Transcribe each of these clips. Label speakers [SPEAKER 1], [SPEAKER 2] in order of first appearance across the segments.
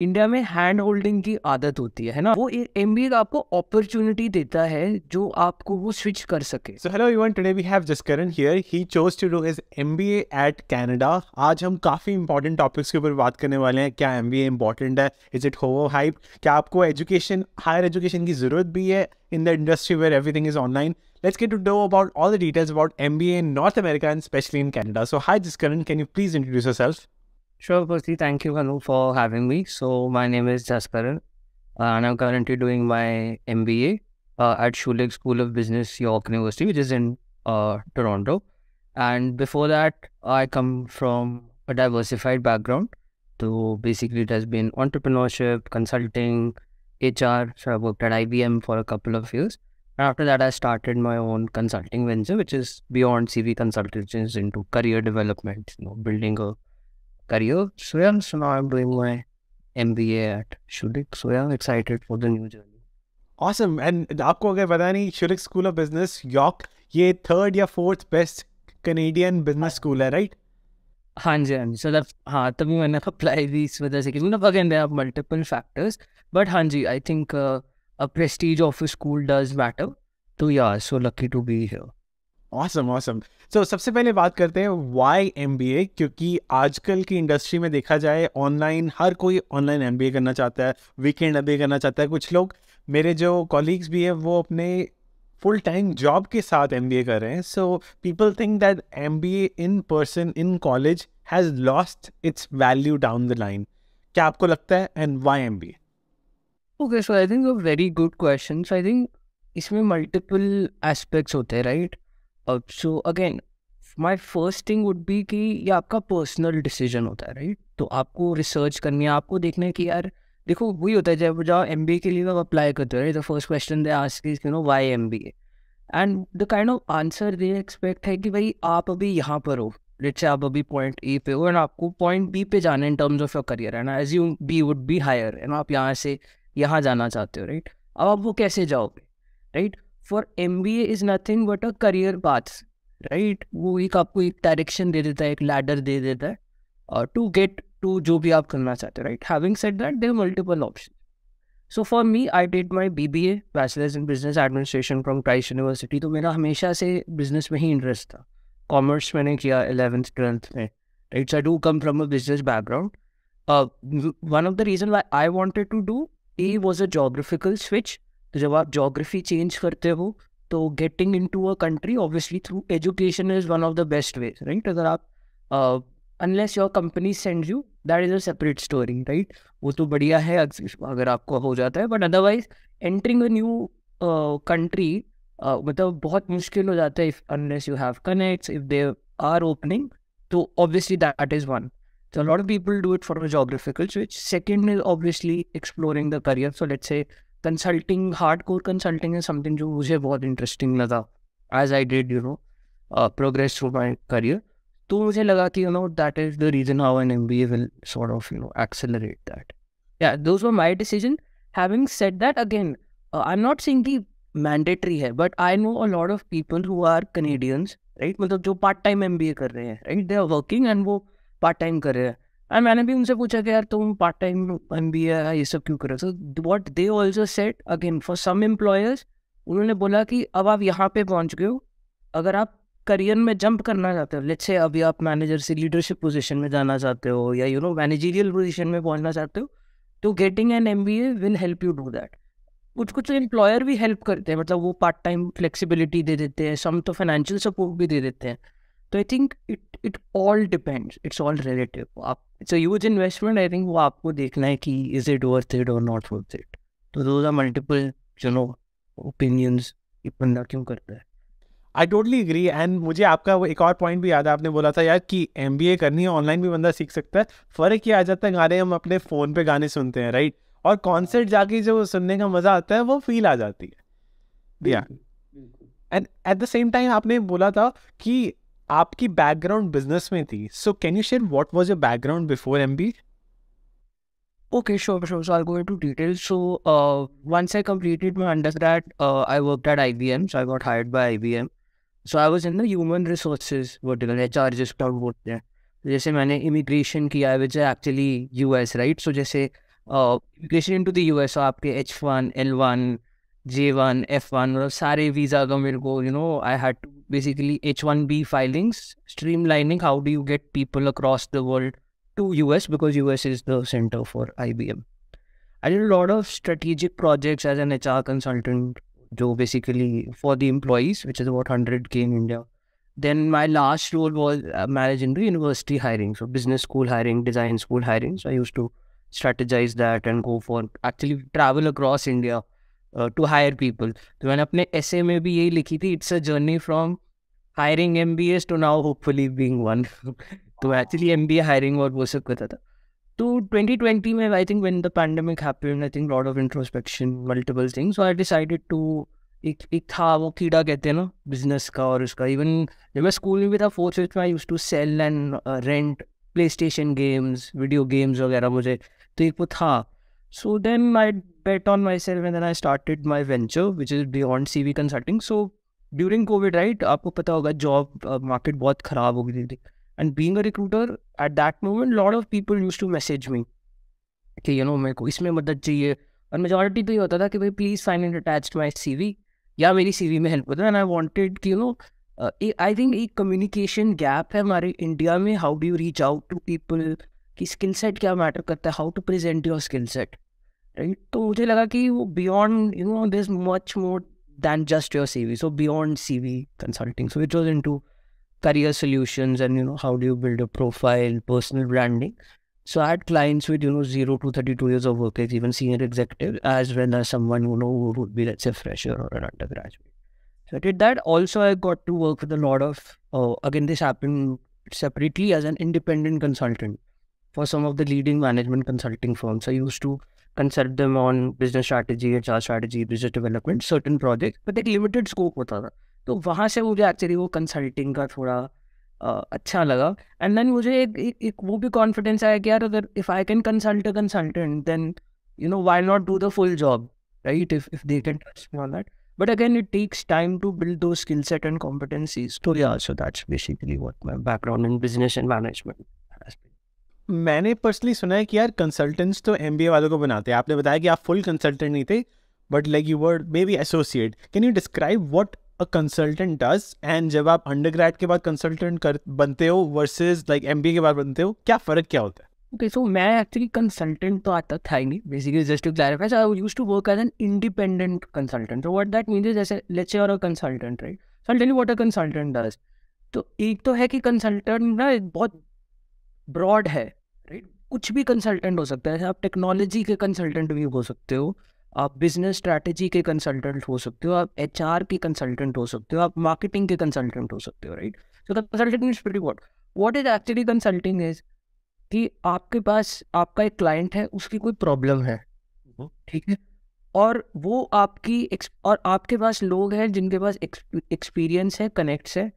[SPEAKER 1] India में hand holding की आदत होती है है ना वो एम बी तो आपको अपॉर्चुनिटी देता है
[SPEAKER 2] जो आपको वो स्विच कर सके so hello even today we have Jaskaran here he chose to do his M B at Canada आज हम काफ़ी इंपॉर्टेंट टॉपिक्स के ऊपर बात करने वाले हैं क्या एम बी ए इंपॉर्टेंट है इज इट हो हाइप क्या आपको एजुकेशन हायर एजुकेशन की ज़रूरत भी है in the industry in everything is online let's get to do about all the details about M B A in North America and specially in Canada so hi hi, can you please introduce yourself Sure, firstly, thank you, Hanu, for having me. So,
[SPEAKER 1] my name is Jaskaran, and I'm currently doing my MBA uh, at Schulich School of Business, York University, which is in uh, Toronto. And before that, I come from a diversified background. So, basically, it has been entrepreneurship, consulting, HR. So, I worked at IBM for a couple of years. And after that, I started my own consulting venture, which is beyond CV consultations into career development, you know, building a career. So yeah, so now I'm doing my MBA at Shudik. So
[SPEAKER 2] yeah, excited
[SPEAKER 1] for the new journey.
[SPEAKER 2] Awesome. And आपको अगर पता नहीं Shudik School of Business York ये third या fourth best Canadian business school है right हाँ जी हाँ जी मतलब हाँ तभी मैंने अप्लाई भी इस वजह से की मतलब again there are
[SPEAKER 1] multiple factors but हाँ जी I think a prestige of school does matter
[SPEAKER 2] तो या so lucky to be here Awesome, awesome. So so, सबसे पहले बात करते हैं वाई एम क्योंकि आजकल की इंडस्ट्री में देखा जाए ऑनलाइन हर कोई ऑनलाइन एम करना चाहता है वीकेंड एम करना चाहता है कुछ लोग मेरे जो कॉलीग्स भी है वो अपने फुल टाइम जॉब के साथ एम कर रहे हैं so people think that M in person in college has lost its value down the line क्या आपको लगता है and why M B okay so I think very good question so I think इसमें
[SPEAKER 1] multiple aspects होते हैं right right? So again my first thing would be कि ये आपका पर्सनल डिसीजन होता है राइट तो आपको रिसर्च करनी है आपको देखना है कि यार देखो वही होता है जब जाओ एम बी ए के लिए आप अप्लाई करते हो right the first question they ask is you know why M B A and the kind of answer they expect है कि भाई आप अभी यहाँ पर हो लेट्स आप अभी पॉइंट ए पे हो एंड आपको पॉइंट बी पे जाना in terms of your career ना as you be would be higher ना आप यहाँ से यहाँ जाना चाहते हो राइट अब आप वो कैसे जाओगे right for M B A is nothing but a career path right वो एक आपको एक डायरेक्शन दे देता है एक लैडर दे देता है और टू गेट टू जो भी आप करना चाहते हैं right having set that there multiple option so for me I did my B B A bachelors in business administration from Christ University तो मेरा हमेशा से बिजनेस में ही इंटरेस्ट था कॉमर्स मैंने किया एलेवेंथ ट्वेल्थ में right I do come from a business background one of the reason why I wanted to do A was a geographical switch जब आप जोग्राफी चेंज करते हो तो getting in to a country obviously through education is one of the best way right अगर आप unless your company send you that is a separate story right वो तो बढ़िया है अगर आपको हो जाता है but otherwise entering a new country मतलब बहुत मुश्किल हो जाता है if unless you have connects if they are opening तो obviously that is one so lot of people do it for a geographical switch second is obviously exploring the career so let's let's consulting hard core consulting है something जो मुझे बहुत interesting लगा as I did you know progress through my career तो मुझे लगा कि you know that is the reason how an M B A will sort of you know accelerate that या those were my decision having set that again I am not saying कि mandatory है but I know a lot of people who are Canadians right मतलब जो part time M B A कर रहे हैं right they are working and वो part time कर रहे हैं एंड मैंने भी उनसे पूछा कि यार तुम part time M B A ये सब क्यों करो so what they also said again for some employers उन्होंने बोला कि अब आप यहाँ पे पहुँच गए हो अगर आप करियर में जंप करना चाहते हो लेट्स से अभी आप मैनेजर से लीडरशिप पोजिशन में जाना चाहते हो या यू नो मैनेजीरियल पोजिशन में पहुँचना चाहते हो तो getting an M B A will help you do that कुछ कुछ एम्प्लॉयर भी हेल्प करते हैं मतलब वो पार्ट टाइम फ्लेक्सिबिलिटी दे देते हैं सम तो फाइनेंशियल सपोर्ट भी दे देते हैं तो I think it it all depends it's all relative आप it's a investment I think वो आपको देखना है कि
[SPEAKER 2] इज इट वर्थ इट और नॉट वर्थ इट तो though are multiple you know opinions बंदा क्यों करता है आई टोटली एग्री एंड मुझे आपका वो एक और पॉइंट भी याद है आपने बोला था यार कि एम बी ए करनी है ऑनलाइन भी बंदा सीख सकता है फ़र्क ये आ जाता है गाने हम अपने फ़ोन पे गाने सुनते हैं राइट और कॉन्सर्ट जाके जो सुनने का मज़ा आता है वो फील आ जाती है and at the same time आपने बोला था कि आपकी बैकग्राउंड बिजनेस में थी so can you share what was your background before M B okay
[SPEAKER 1] sure sure so I go to detail so once I completed my undergrad I worked at IBM so I got hired by IBM so I was in the human resources vertical HR just out बोलते हैं जैसे मैंने immigration किया विच आई actually you right so जैसे immigration in to the U आपके H one L one J one F one मतलब सारे visa का तो मेरे को you know I had to basically H1B filings, streamlining how do you get people across the world to US because US is the center for IBM. I did a lot of strategic projects as an HR consultant, Joe, basically for the employees, which is about 100K in India. Then my last role was uh, managing the university hiring, so business school hiring, design school hiring. So I used to strategize that and go for actually travel across India to hire people तो मैंने अपने ऐसे में भी यही लिखी थी it's a journey from hiring M B S to now hopefully being one तो actually M B A hiring और वो सब करता था तो ट्वेंटी में I think when the pandemic happened I think lot of introspection multiple things I decided to एक एक था वो कीड़ा कहते हैं ना बिजनेस का और उसका इवन जब मैं स्कूल में भी था फोर्थ फिफ्थ में I use to sell and rent play station games video games वगैरह मुझे तो एक वो था so then I bet on myself and then I started my venture, which is beyond CV consulting. So during COVID, right, आपको पता होगा job market बहुत खराब हो गई थी And being a recruiter at that moment, lot of people used to message me कि you know मेरे को इसमें मदद चाहिए और majority तो ये होता था कि भाई please sign and attach to my CV या मेरी CV में help होता है एंड आई वॉन्टेड कि यू नो आई थिंक एक कम्युनिकेशन गैप है हमारे इंडिया में how do you reach out to people कि स्किल सेट क्या मैटर करता है how to present your skill set तो मुझे लगा कि वो beyond you know this much more than just your C V so beyond C V consulting so it career solutions and you know how do you build a profile personal branding so i had clients with you know 0 to 32 years of work age even senior executive as well as someone you know who would be let's say fresher or an undergraduate so i did that also i got to work with a lot of uh, again this happened separately as an independent consultant for some of the leading management consulting firms i used to consult them on business strategy H R strategy business development certain project but एक limited scope होता था तो वहाँ से मुझे actually वो consulting का थोड़ा uh, अच्छा लगा एंड देन मुझे एक, एक, एक वो भी कॉन्फिडेंस आया कि यार अगर if I can consult a consultant then you know why not do the full job right if if they can trust me on that but again it takes
[SPEAKER 2] time to build those skill set and competencies So yeah, so that's basically what my background in business and management मैंने personally सुना है कि यार consultants तो M वालों को बनाते हैं आपने बताया कि आप फुल कंसल्टेंट नहीं थे but like you would may be associate can you describe what a consultant does and जब आप अंडर ग्रेड के बाद कंसल्टेंट कर बनते हो वर्सेज लाइक एम के बाद बनते हो क्या फ़र्क क्या होता है
[SPEAKER 1] ओके सो मैं एक्चुअली कंसल्टेंट तो आता था ही नहीं basically just to clarify so I use to work as an independent consultant so what that mean is जैसे लेट्स से और a consultant right so I tell you what a consultant does तो एक तो है कि consultant ना बहुत broad है राइट कुछ भी कंसल्टेंट हो सकता है आप टेक्नोलॉजी के कंसल्टेंट भी हो सकते हो आप बिजनेस स्ट्रैटेजी के कंसल्टेंट हो सकते हो आप एच के कंसल्टेंट हो सकते हो आप मार्केटिंग के कंसल्टेंट हो सकते हो right so consultant is very what what is actually consulting is कि आपके पास आपका एक क्लाइंट है उसकी कोई प्रॉब्लम है ठीक है और वो आपकी और आपके पास लोग हैं जिनके पास एक्सपीरियंस है कनेक्ट्स है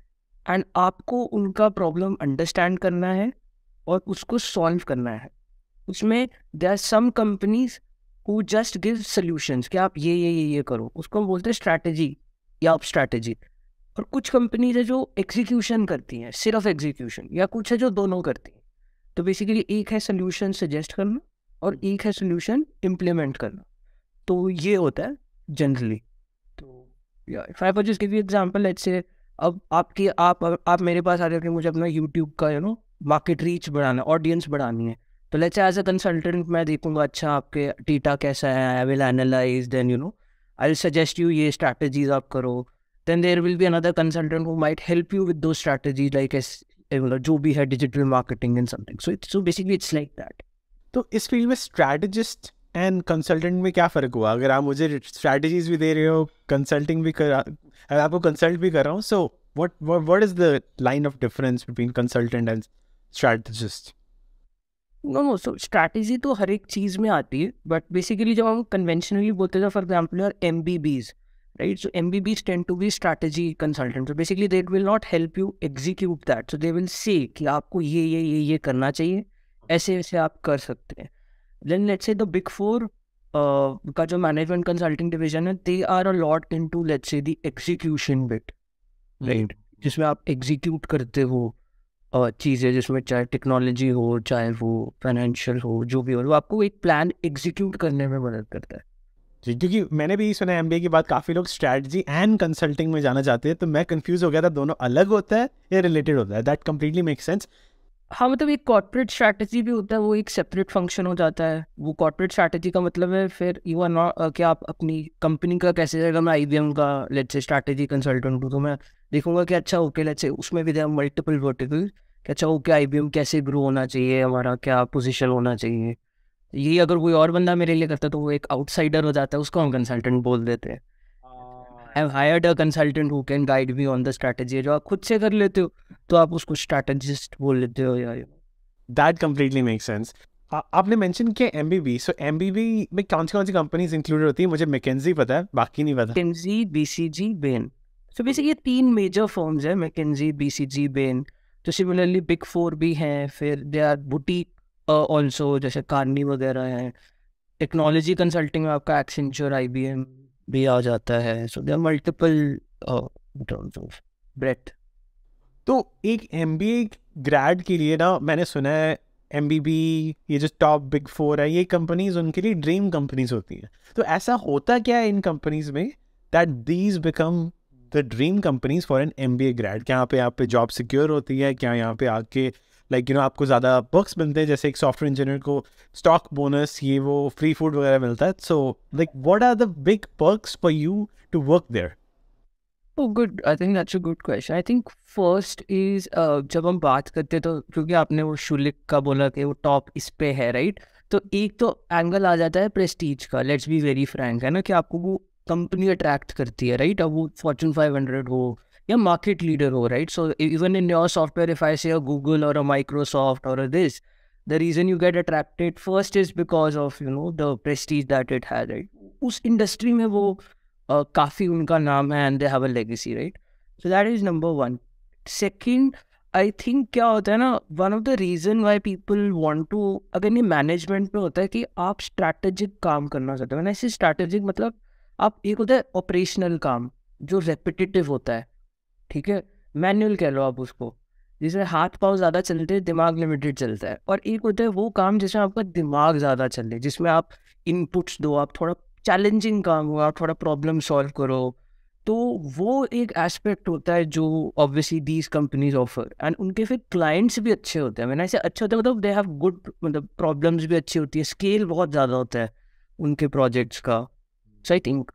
[SPEAKER 1] एंड आपको उनका प्रॉब्लम अंडरस्टैंड करना है और उसको सॉल्व करना है उसमें there are some companies who just give solutions कि आप ये ये ये ये करो उसको हम बोलते हैं स्ट्रैटेजी या आप स्ट्रैटेजी और कुछ कंपनीज है जो एग्जीक्यूशन करती हैं सिर्फ एग्जीक्यूशन या कुछ है जो दोनों करती हैं तो बेसिकली एक है सोल्यूशन सजेस्ट करना और एक है सोल्यूशन इम्प्लीमेंट करना तो ये होता है जनरली तो या if I just give you say अब आपकी आप आप मेरे पास आ रहे हो कि मुझे अपना यूट्यूब का यू नो मार्केट रीच बढ़ाना ऑडियंस बढ़ानी है तो लेट्स एज अ कंसल्टेंट मैं देखूंगा अच्छा आपके टीटा कैसा है I will analyse then you know I will suggest you ये स्ट्रैटेजीज आप करो then there will be another consultant who might help you with those strategies like as जो भी है
[SPEAKER 2] digital marketing and something so it's so basically it's like that तो इस field में strategist and consultant में क्या फ़र्क हुआ अगर आप मुझे स्ट्रैटेजीज भी दे रहे हो कंसल्टिंग भी कर अगर आपको कंसल्ट भी कर रहा हूँ so what what is the line of difference between consultant and strategist no no so strategy तो हर एक चीज़ में आती है
[SPEAKER 1] बट बेसिकली जब हम कन्वेंशनली बोलते हैं for example your M B Bs right so M B Bs tend to be strategy consultant so basically that will not help you execute that so they will say कि आपको ये ये ये ये करना चाहिए ऐसे ऐसे आप कर सकते हैं then let's say the big four का जो मैनेजमेंट कंसल्टिंग डिविजन है they are a lot into let's say the execution bit right जिसमें आप एग्जीक्यूट करते हो चीज़ें
[SPEAKER 2] जिसमें चाहे टेक्नोलॉजी हो चाहे वो फाइनेंशियल हो जो भी हो वो आपको एक प्लान एग्जीक्यूट करने में मदद करता है जी क्योंकि मैंने भी सुना है एम की बात काफ़ी लोग स्ट्रैटी एंड कंसल्टिंग में जाना चाहते हैं तो मैं कंफ्यूज हो गया था दोनों अलग होता है या रिलेटेड होता है दैट कम्प्लीटली मेक सेंस हाँ मतलब एक कॉर्पोरेट स्ट्रैटेजी भी होता है वो एक सेपरेट फंक्शन हो जाता है वो कॉर्पोरेट स्ट्रैटेजी
[SPEAKER 1] का मतलब है फिर यू आर नॉट कि आप अपनी कंपनी का कैसे जाएगा मैं आई का लेट से स्ट्रैटेजी कंसल्टेंट हूँ तो मैं देखूंगा कि अच्छा ओके लेट से उसमें भी मल्टीपल वर्टिकल कि अच्छा ओके आई कैसे ग्रो होना चाहिए हमारा क्या पोजिशन होना चाहिए यही अगर कोई और बंदा मेरे लिए करता तो वो एक आउटसाइडर हो जाता है उसको हम कंसल्टेंट बोल देते हैं I have hired a consultant who can guide me on the strategy जो आप खुद से कर लेते हो तो आप उसको स्ट्रेटजिस्ट बोल
[SPEAKER 2] लेते हो या दैट कम्प्लीटली मेक सेंस आपने मेंशन किया M B B so M B B में कौन सी कौन सी कंपनीज इंक्लूडेड होती है मुझे मैकेजी पता है बाकी नहीं पता McKinsey B C G Bain
[SPEAKER 1] so basically ये तीन मेजर फॉर्म्स है McKinsey B C G Bain तो सिमिलरली बिग फोर भी हैं फिर दे आर बुटीक ऑल्सो जैसे कार्नी वगैरह हैं टेक्नोलॉजी कंसल्टिंग में आपका एक्सेंचर आई बी एम भी आ जाता है सो दे मल्टीपल
[SPEAKER 2] ब्रेथ तो एक एम बी ग्रैड के लिए ना मैंने सुना है एम बी बी ये जो टॉप बिग फोर है ये कंपनीज उनके लिए ड्रीम कंपनीज होती हैं तो ऐसा होता क्या है इन कंपनीज में that these become the dream companies for an M B A grad क्या यहाँ पे आप पे जॉब सिक्योर होती है क्या यहाँ पे आके लाइक यू नो आपको ज़्यादा बर्क्स मिलते हैं जैसे एक सॉफ्टवेयर इंजीनियर को स्टॉक बोनस ये वो फ्री फूड वगैरह मिलता है so like what are the big perks for you to work there
[SPEAKER 1] Oh, good. I think that's a good question. I think first is uh, जब हम बात करते हैं तो क्योंकि आपने वो शुलिक का बोला कि वो टॉप इस पे है राइट right? तो एक तो एंगल आ जाता है प्रेस्टीज का लेट्स बी वेरी फ्रैंक है ना कि आपको वो कंपनी अट्रैक्ट करती है राइट right? अब वो फॉर्चून 500 हो A market leader over, right? So even in your software, if I say a Google or a Microsoft or a this, the reason you get attracted first is because of you know the prestige that it has, right? उस industry में वो काफी उनका नाम है and they have a legacy, right? So that is number one. Second, I think क्या होता है ना one of the reason why people want to अगर ये management पे होता है कि आप strategic काम करना चाहते हो ना ऐसे strategic मतलब आप एक होता operational काम जो रेपिटेटिव होता है ठीक है मैनुअल कह लो आप उसको जिसमें हाथ पाँव ज़्यादा चलते हैं दिमाग लिमिटेड चलता है और एक होता है वो काम जिसमें आपका दिमाग ज़्यादा चले जिसमें आप इनपुट्स दो आप थोड़ा चैलेंजिंग काम हो आप थोड़ा प्रॉब्लम सॉल्व करो तो वो एक एस्पेक्ट होता है जो obviously these companies offer and उनके फिर क्लाइंट्स भी अच्छे होते हैं मैंने ऐसे अच्छे होते हैं मतलब दे हैव गुड मतलब प्रॉब्लम्स भी अच्छी होती है स्केल बहुत ज़्यादा होता है उनके प्रोजेक्ट्स का सो आई थिंक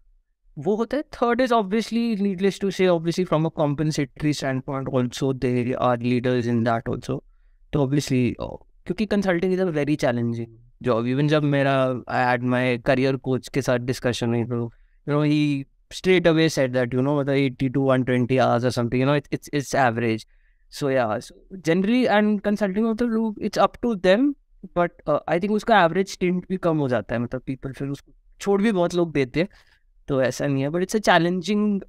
[SPEAKER 1] वो होता है third is obviously needless to say obviously from a compensatory stand point also there are leaders in that also तो ऑब्वियसली uh, क्योंकि consulting is a very challenging job even जब मेरा I and my career coach के साथ discussion हुई तो you know he straight away said that you know whether मतलब 80 to 120 hours or something you know it, it's it's average so yeah so generally and consulting मतलब लू it's up to them but I think उसका average tenure भी कम हो जाता है मतलब पीपल फिर उसको छोड़ भी बहुत लोग देते हैं तो ऐसा नहीं है but it's a challenging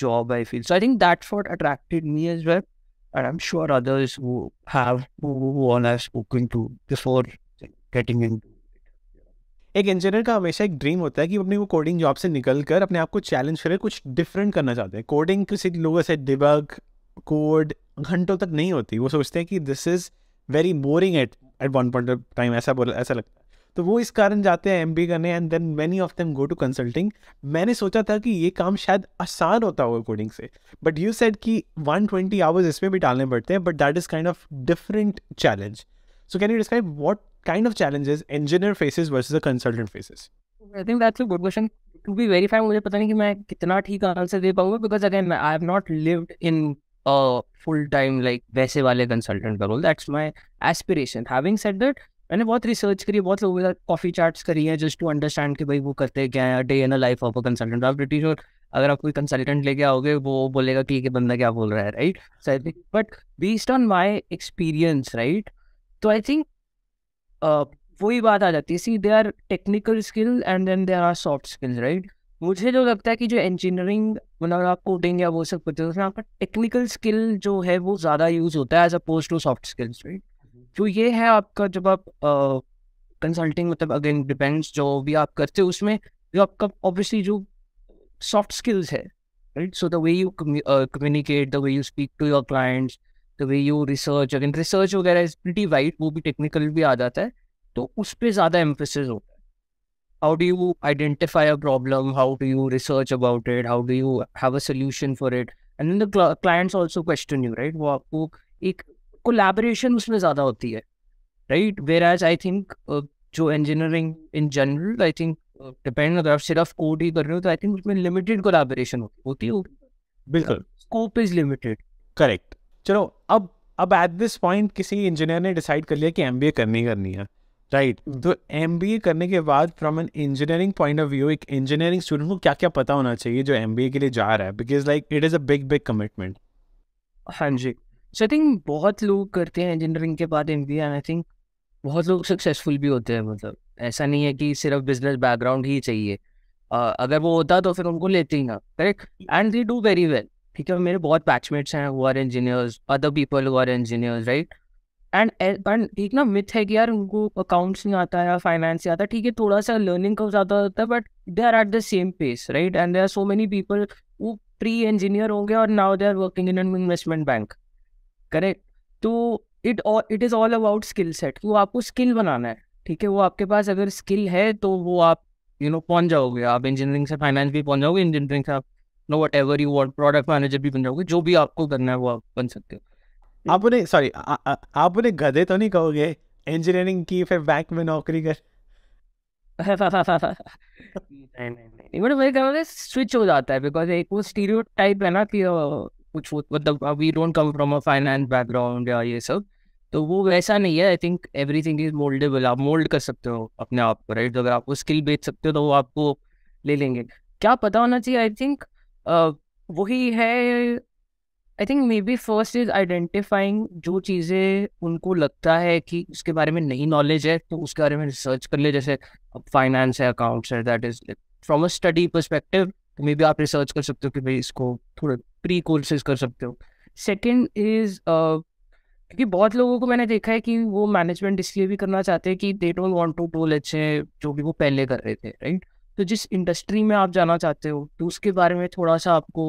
[SPEAKER 1] job I feel so I think that's what attracted me as well and I'm sure others who have
[SPEAKER 2] who, who all I've spoken to before getting into एक engineer का हमेशा एक dream होता है कि अपने वो coding job से निकल कर अपने आप को चैलेंज करें कुछ डिफरेंट करना चाहते हैं कोडिंग किसी लोगों से डिबग कोड घंटों तक नहीं होती वो सोचते हैं कि this is very boring at at one point time ऐसा बोल ऐसा लगता है तो वो इस कारण जाते हैं एम करने and then many of them go to consulting मैंने सोचा था कि ये काम शायद आसान होता होगा कोडिंग से बट यू सेट कि 120 ट्वेंटी आवर्स इसमें भी डालने पड़ते हैं but that is kind of different challenge so can you describe what kind of challenges engineer faces versus a consultant faces
[SPEAKER 1] I think that's a good question to be verify मुझे पता नहीं कि मैं कितना ठीक आंसर दे पाऊंगा because again I have not lived in full time like वैसे वाले कंसल्टेंट का role that's my aspiration having set that मैंने बहुत रिसर्च करी है बहुत लोगों के साथ कॉफ़ी चार्ट्स करी है जस्ट टू अंडरस्टैंड कि भाई वो करते क्या है day in a life of a consultant आप ब्रिटिश और अगर आप कोई कंसल्टेंट लेके आओगे वो बोलेगा कि ये बंदा क्या बोल रहा है right think but based on my experience right तो आई थिंक वही बात आ जाती है see they are technical skill and then there are soft skills right मुझे जो लगता है कि जो इंजीनियरिंग मतलब आप कोडिंग या वो सब करते हो उसमें आपका टेक्निकल स्किल जो है वो ज़्यादा यूज़ होता है as opposed to soft skills right तो ये है आपका जब आप कंसल्टिंग मतलब अगेन डिपेंड्स जो भी आप करते हो उसमें जो आपका ऑब्वियसली जो सॉफ्ट स्किल्स है right so the way you communicate the way you speak to your clients the way you research again research वगैरह इज प्रिटी वाइड वो भी टेक्निकल भी आ जाता है तो उस पर ज़्यादा एम्फोसिस होता है how do you identify a problem how do you research about it how do you have a solution for it and then the cl- clients also question वो आपको एक कोलैबोरेशन उसमें ज़्यादा होती है right whereas I think जो engineering in general I think depend अगर आप सिर्फ कोड ही कर रहे हो तो आई थिंक उसमें लिमिटेड कोलैबोरेशन होती है
[SPEAKER 2] बिल्कुल स्कोप इज लिमिटेड करेक्ट चलो अब अब एट दिस पॉइंट किसी इंजीनियर ने डिसाइड कर लिया कि एम करनी करनी है राइट right. Hmm। तो एम करने के बाद from an engineering point of view एक इंजीनियरिंग स्टूडेंट को क्या क्या पता होना चाहिए जो एम के लिए जा रहा है because like it is a big big commitment हाँ जी
[SPEAKER 1] सो आई थिंक बहुत लोग करते हैं इंजीनियरिंग के बाद एम बी आई थिंक बहुत लोग सक्सेसफुल भी होते हैं मतलब ऐसा नहीं है कि सिर्फ बिजनेस बैकग्राउंड ही चाहिए uh, अगर वो होता तो फिर उनको लेते ही ना correct and they do very well ठीक है मेरे बहुत बैचमेट्स हैं वो आर इंजीनियर्स अदर पीपल वो are engineers right and and एक ना मिथ है कि यार उनको अकाउंट्स नहीं आता या फाइनेंस नहीं आता ठीक है थोड़ा सा लर्निंग का ज़्यादा होता है but they are at the same pace right and they are so many people वो प्री इंजीनियर होंगे और now they are working in an investment bank correct तो it it is all about skill set वो आपको skill बनाना है ठीक है वो आपके पास अगर स्किल है तो वो आप यू नो पहुंच जाओगे आप इंजीनियरिंग से फाइनेंस भी पहुंच जाओगे इंजीनियरिंग से आप know whatever you want
[SPEAKER 2] product manager भी बन जाओगे जो भी आपको करना है वो आप बन सकते हो आप उन्हें सॉरी आप उन्हें गधे तो नहीं कहोगे इंजीनियरिंग की फिर बैंक में नौकरी कर
[SPEAKER 1] नहीं नहीं
[SPEAKER 2] नहीं मतलब मेरे ख्याल स्विच हो जाता है बिकॉज एक वो स्टीरियो टाइप
[SPEAKER 1] है ना कि कुछ मतलब we don't come from a finance background या ये सब तो वो वैसा नहीं है I think everything is mouldable आप मोल्ड कर सकते हो अपने आप को राइट अगर आप वो स्किल बेच सकते हो तो वो आपको ले लेंगे क्या पता होना चाहिए आई थिंक वही है I think maybe first is identifying जो चीज़ें उनको लगता है कि उसके बारे में नहीं नॉलेज है तो उसके बारे में रिसर्च कर ले जैसे फाइनेंस है अकाउंट्स है that is from a study perspective तो मे बी आप रिसर्च कर सकते हो कि भाई इसको थोड़ा प्री कोर्सेज कर सकते हो सेकेंड इज uh, क्योंकि बहुत लोगों को मैंने देखा है कि वो मैनेजमेंट इसलिए भी करना चाहते हैं कि they don't want to do let's जो भी वो पहले कर रहे थे राइट तो जिस इंडस्ट्री में आप जाना चाहते हो तो उसके बारे में थोड़ा सा आपको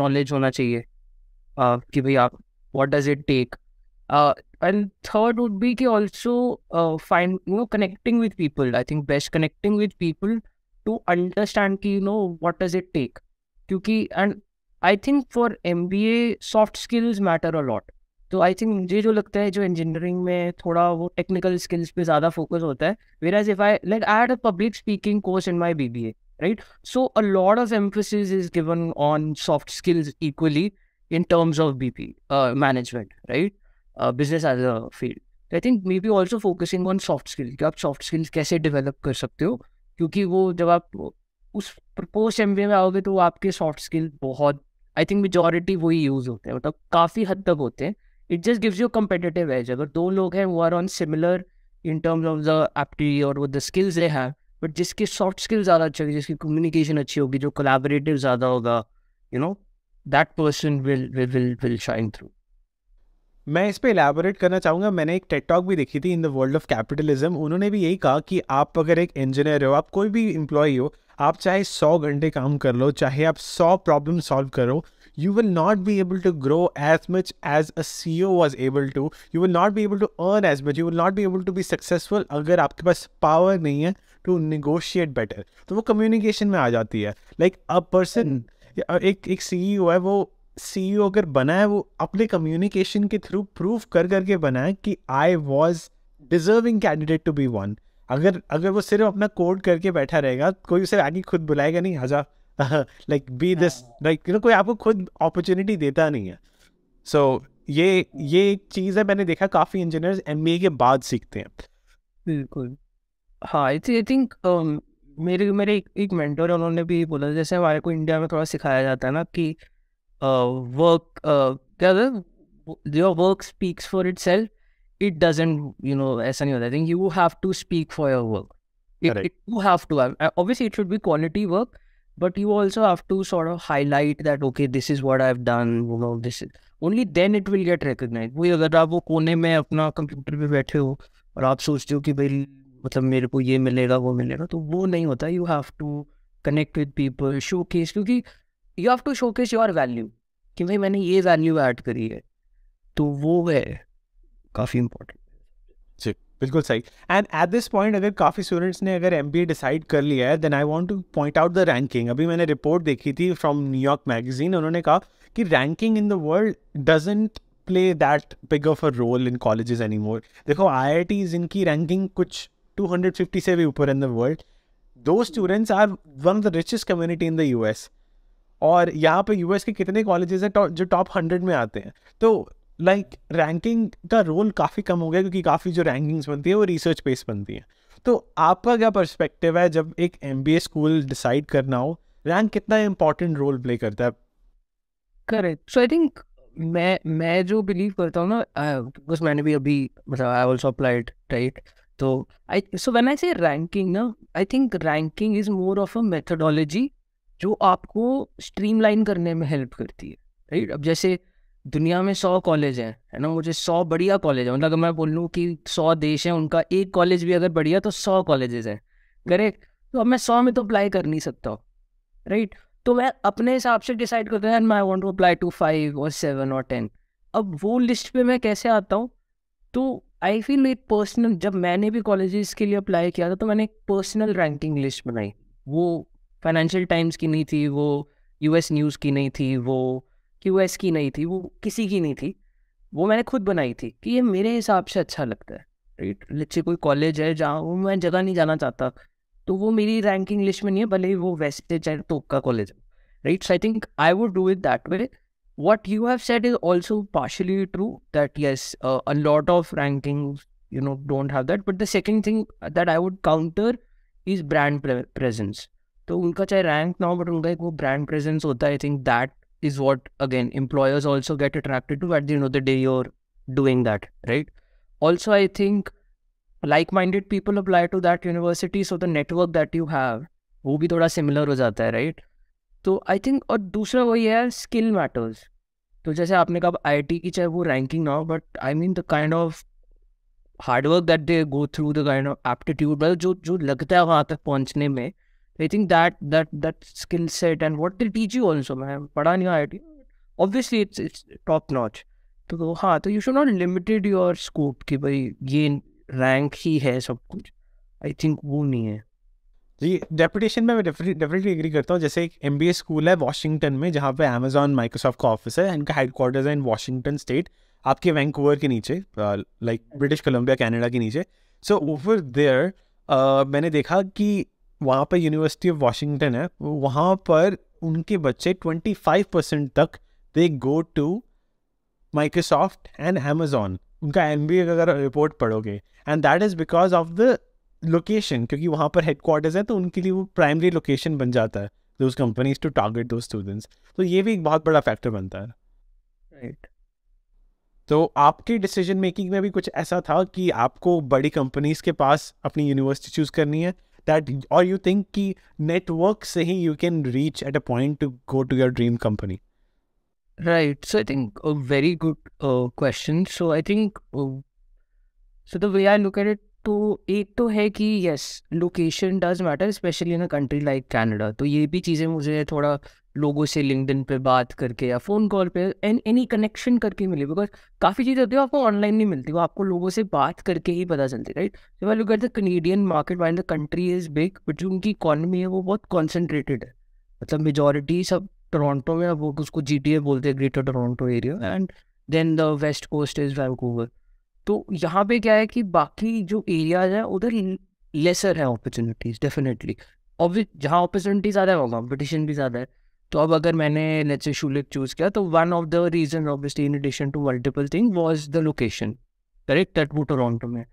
[SPEAKER 1] नॉलेज होना चाहिए uh, कि भाई आप what does it take and third would be कि also find you know connecting with people I think best connecting with people to understand की you know what does it take क्योंकि and I think for MBA soft skills matter a lot तो I think मुझे जो लगता है जो engineering में थोड़ा वो टेक्निकल स्किल्स पे ज़्यादा फोकस होता है whereas if I like I had a public speaking course in my B B A right so a lot of emphasis is given on soft skills equally in terms of B P management right business as a field I think maybe also focusing on soft skills कि आप soft skills कैसे develop कर सकते हो क्योंकि वो जब आप उस पोस्ट एम में आओगे तो आपके सॉफ्ट स्किल बहुत आई थिंक मेजोरिटी वही यूज़ होते हैं मतलब काफ़ी हद तक होते हैं it just gives you competitive edge अगर दो लोग हैं वो are on similar in terms of the aptitude और वो the skills they have but जिसकी सॉफ्ट स्किल ज़्यादा अच्छी होगी जिसकी कम्युनिकेशन अच्छी होगी जो कोलाबरेटिव ज़्यादा होगा you know
[SPEAKER 2] that person will will will shine through मैं इस पर इलेबोरेट करना चाहूँगा मैंने एक टेकटॉक भी देखी थी in the world of capitalism उन्होंने भी यही कहा कि आप अगर एक इंजीनियर हो आप कोई भी इम्प्लॉय हो आप चाहे सौ घंटे काम कर लो चाहे आप सौ प्रॉब्लम सॉल्व करो you will not be able to grow as much as a C O was able to you will not be able to earn as much you will not be able to be successful अगर आपके पास power नहीं है to negotiate better तो वो communication में आ जाती है like a person एक एक सीईओ e है वो ओ e अगर बना है वो अपने कम्युनिकेशन के थ्रू प्रूव कर करके बना है कि I was deserving candidate to be one अगर अगर वो सिर्फ अपना कोड करके बैठा रहेगा कोई उसे आगे खुद बुलाएगा नहीं हजा like be this like you know कोई आपको खुद अपॉर्चुनिटी देता नहीं है सो so, ये ये एक चीज़ है मैंने देखा काफ़ी इंजीनियर्स एम के बाद सीखते हैं बिल्कुल हाँ इट्स आई थिंक
[SPEAKER 1] मेरे मेरे एक, एक है उन्होंने भी बोला जैसे हमारे को इंडिया में थोड़ा सिखाया जाता है ना कि uh, work uh, your work speaks for itself it doesn't you know as any other thing you have to speak for your work it, it, you have to have, uh, uh, obviously it should be quality work but you also have to sort of highlight that okay this is what i've done you know this is only then it will get recognized वही अगर आप वो कोने में अपना computer पे बैठे हो और आप सोचते हो कि भाई मतलब मेरे को ये मिलेगा वो मिलेगा तो वो नहीं होता you have to connect with people showcase क्योंकि you have to showcase your value
[SPEAKER 2] कि भाई मैंने ये वैल्यू ऐड करी है तो वो है काफ़ी इम्पोर्टेंट जी बिल्कुल सही एंड एट दिस पॉइंट अगर काफ़ी स्टूडेंट्स ने अगर एम डिसाइड कर लिया है then I want to point out the ranking अभी मैंने रिपोर्ट देखी थी फ्रॉम न्यूयॉर्क मैगजीन उन्होंने कहा कि ranking in the world doesn't play that big of a role in colleges any more देखो आई इनकी रैंकिंग कुछ 250 से भी ऊपर in the world though students are one of the richest community in the US और यहाँ पे US के कितने कॉलेजेस हैं जो टॉप हंड्रेड में आते हैं तो लाइक like, रैंकिंग का रोल काफ़ी कम हो गया क्योंकि काफ़ी जो रैंकिंग्स बनती है वो रिसर्च बेस बनती है तो आपका क्या पर्सपेक्टिव है जब एक एम स्कूल डिसाइड करना हो रैंक कितना इंपॉर्टेंट रोल प्ले करता है
[SPEAKER 1] करेक्ट सो आई थिंक मैं मैं जो बिलीव करता हूँ ना बिकॉज मैंने भी अभी मतलब आई ऑल्सो अप्लाइड राइट तो आई so when I say ranking ना I think ranking is more of a methodology जो आपको स्ट्रीमलाइन करने में हेल्प करती है राइट अब जैसे दुनिया में सौ कॉलेज हैं है ना मुझे सौ बढ़िया कॉलेज है मतलब अगर मैं बोल लूँ कि सौ देश हैं उनका एक कॉलेज भी अगर बढ़िया तो सौ कॉलेजेस हैं करेक्ट तो अब मैं सौ में तो अप्लाई कर नहीं सकता हूँ राइट तो मैं अपने हिसाब से डिसाइड करता हूँ I want to apply to five और सेवन और टेन अब वो लिस्ट पे मैं कैसे आता हूँ तो आई फील एक पर्सनल जब मैंने भी कॉलेज के लिए अप्लाई किया था तो मैंने एक पर्सनल रैंकिंग लिस्ट बनाई वो फाइनेंशियल टाइम्स की नहीं थी वो यूएस न्यूज़ की नहीं थी वो क्यू की नहीं थी वो किसी की नहीं थी वो मैंने खुद बनाई थी कि ये मेरे हिसाब से अच्छा लगता है राइट लिच्छे कोई कॉलेज है जहाँ वो मैं जगह नहीं जाना चाहता तो वो मेरी रैंकिंग लिस्ट में नहीं है भले ही वो वैसे चाहे तो का कॉलेज है right so I think I would do it that way what you have set is also partially true that yes a lot of ranking you know don't have that but the second thing that I would counter is brand presence तो उनका चाहे rank ना हो but उनका एक वो brand presence होता है I think that is what again employers also get attracted to at the end of the day you are doing that right also I think like minded people apply to that university so the network that you have वो भी थोड़ा similar हो जाता है right तो I think और दूसरा वही है स्किल मैटर्स तो जैसे आपने कहा आई टी की चाहे वो रैंकिंग ना हो but I mean the kind of hard work that they go through the kind of aptitude मतलब जो जो लगता है वहाँ तक पहुँचने में I think that that that skill set and what they teach you also मैं पढ़ा नहीं I T obviously it's it's top notch तो हाँ तो you should not limited your scope कि
[SPEAKER 2] भाई ये रैंक ही है सब कुछ आई थिंक वो नहीं है जी डेपुटेशन में मैं डेफिनेटली एग्री करता हूँ जैसे एक एम बी ए स्कूल है वाशिंगटन में जहाँ पे अमेजॉन माइक्रोसॉफ्ट का ऑफिस है इनका हेडक्वार्टर्स है इन वाशिंगटन स्टेट आपके वैंकूवर के नीचे लाइक ब्रिटिश कोलंबिया कनाडा के नीचे सो ओवर देयर मैंने देखा कि वहाँ पर यूनिवर्सिटी ऑफ वाशिंगटन है वहाँ पर उनके बच्चे 25 परसेंट तक they go to Microsoft and Amazon उनका एम अगर रिपोर्ट पढ़ोगे and that is because of the location क्योंकि वहाँ पर क्वार्टर्स है तो उनके लिए वो प्राइमरी लोकेशन बन जाता है दोज कंपनीज टू टारगेट दो स्टूडेंट्स तो ये भी एक बहुत बड़ा फैक्टर बनता है राइट right. तो आपके डिसीजन मेकिंग में भी कुछ ऐसा था कि आपको बड़ी कंपनीज के पास अपनी यूनिवर्सिटी चूज़ करनी है that or you think ki network say you can reach at a point to go to your dream company
[SPEAKER 1] right so i think a very good uh, question so i think uh, so the way i look at it तो एक तो है कि yes location does matter specially in a country like Canada तो ये भी चीज़ें मुझे थोड़ा लोगों से लिंकडिन पे बात करके या फ़ोन कॉल पे एन एनी कनेक्शन करके मिले बिकॉज काफ़ी चीज़ें होती है आपको ऑनलाइन नहीं मिलती वो आपको लोगों से बात करके ही पता चलती राइट जो why look at the Canadian market while the country is big but जो उनकी इकॉनमी है वो बहुत कॉन्सेंट्रेटेड है मतलब मेजोरिटी सब टोरोंटो में वो उसको जी बोलते हैं greater Toronto area and then the west coast is Vancouver तो यहाँ पे क्या है कि बाकी जो एरियाज हैं उधर लेसर है अपॉर्चुनिटीज़ डेफिनेटली ऑब्वियस जहाँ अपॉर्चुनिटी ज़्यादा है वहाँ कॉम्पिटिशन भी ज़्यादा है तो अब अगर मैंने नेचर शूलिक चूज़ किया तो one of the reason obviously in addition to multiple thing was the location correct that वो टोरोंटो में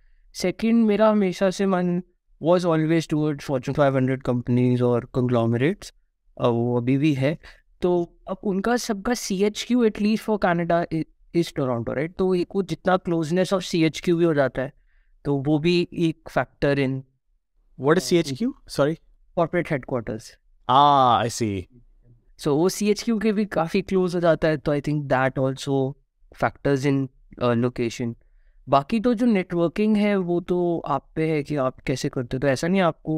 [SPEAKER 1] सेकेंड मेरा हमेशा से मन was always toward Fortune five hundred companies और कंग्लॉमरेट्स वो अभी भी है तो अब उनका सबका C H Q at least for Canada is Toronto right तो एक वो जितना closeness of C H Q भी हो जाता है तो वो भी एक factor in what is C H Q sorry corporate headquarters I see so वो सी एच क्यू के भी काफ़ी क्लोज हो जाता है तो I think that also factors in location बाकी तो जो नेटवर्किंग है वो तो आप पे है कि आप कैसे करते हो तो ऐसा नहीं आपको